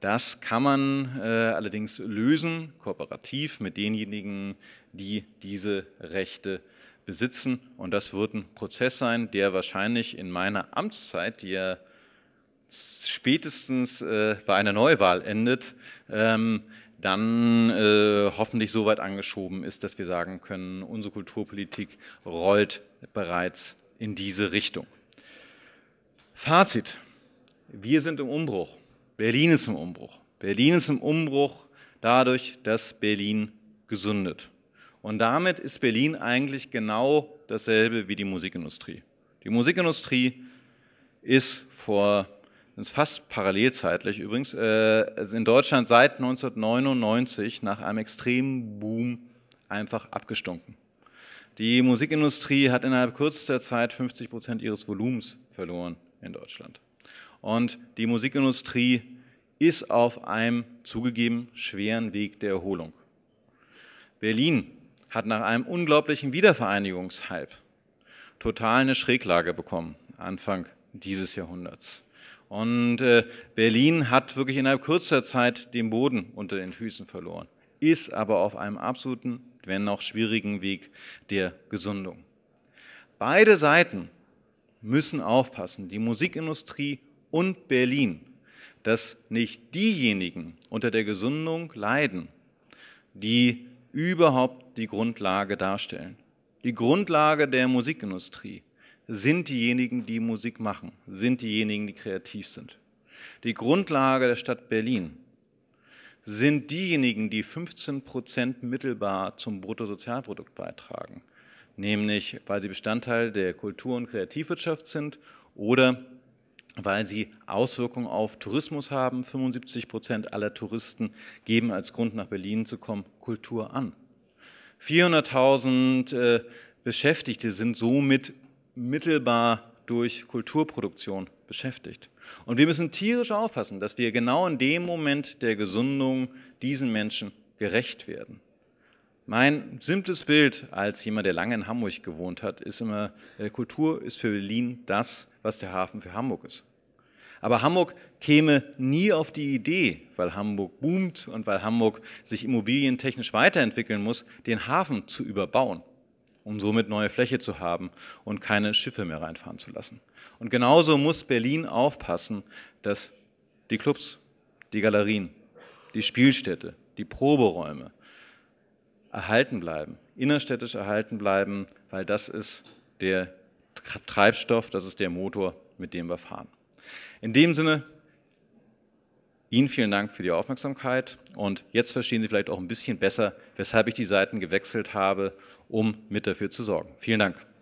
Das kann man äh, allerdings lösen, kooperativ mit denjenigen, die diese Rechte besitzen. Und das wird ein Prozess sein, der wahrscheinlich in meiner Amtszeit, die ja spätestens äh, bei einer Neuwahl endet, ähm, dann äh, hoffentlich so weit angeschoben ist, dass wir sagen können, unsere Kulturpolitik rollt bereits in diese Richtung. Fazit. Wir sind im Umbruch. Berlin ist im Umbruch. Berlin ist im Umbruch dadurch, dass Berlin gesundet. Und damit ist Berlin eigentlich genau dasselbe wie die Musikindustrie. Die Musikindustrie ist vor, ist fast parallelzeitlich übrigens, äh, in Deutschland seit 1999 nach einem extremen Boom einfach abgestunken. Die Musikindustrie hat innerhalb kurzer Zeit 50 Prozent ihres Volumens verloren in Deutschland. Und die Musikindustrie ist auf einem zugegeben schweren Weg der Erholung. Berlin hat nach einem unglaublichen Wiedervereinigungshype total eine Schräglage bekommen, Anfang dieses Jahrhunderts. Und äh, Berlin hat wirklich innerhalb kurzer Zeit den Boden unter den Füßen verloren, ist aber auf einem absoluten wenn auch schwierigen Weg der Gesundung. Beide Seiten müssen aufpassen, die Musikindustrie und Berlin, dass nicht diejenigen unter der Gesundung leiden, die überhaupt die Grundlage darstellen. Die Grundlage der Musikindustrie sind diejenigen, die Musik machen, sind diejenigen, die kreativ sind. Die Grundlage der Stadt Berlin sind diejenigen, die 15 Prozent mittelbar zum Bruttosozialprodukt beitragen, nämlich weil sie Bestandteil der Kultur- und Kreativwirtschaft sind oder weil sie Auswirkungen auf Tourismus haben. 75 Prozent aller Touristen geben als Grund, nach Berlin zu kommen, Kultur an. 400.000 äh, Beschäftigte sind somit mittelbar durch Kulturproduktion beschäftigt. Und wir müssen tierisch aufpassen, dass wir genau in dem Moment der Gesundung diesen Menschen gerecht werden. Mein simples Bild als jemand, der lange in Hamburg gewohnt hat, ist immer, äh, Kultur ist für Berlin das, was der Hafen für Hamburg ist. Aber Hamburg käme nie auf die Idee, weil Hamburg boomt und weil Hamburg sich immobilientechnisch weiterentwickeln muss, den Hafen zu überbauen um somit neue Fläche zu haben und keine Schiffe mehr reinfahren zu lassen. Und genauso muss Berlin aufpassen, dass die Clubs, die Galerien, die Spielstätte, die Proberäume erhalten bleiben, innerstädtisch erhalten bleiben, weil das ist der Treibstoff, das ist der Motor, mit dem wir fahren. In dem Sinne Ihnen vielen Dank für die Aufmerksamkeit und jetzt verstehen Sie vielleicht auch ein bisschen besser, weshalb ich die Seiten gewechselt habe, um mit dafür zu sorgen. Vielen Dank.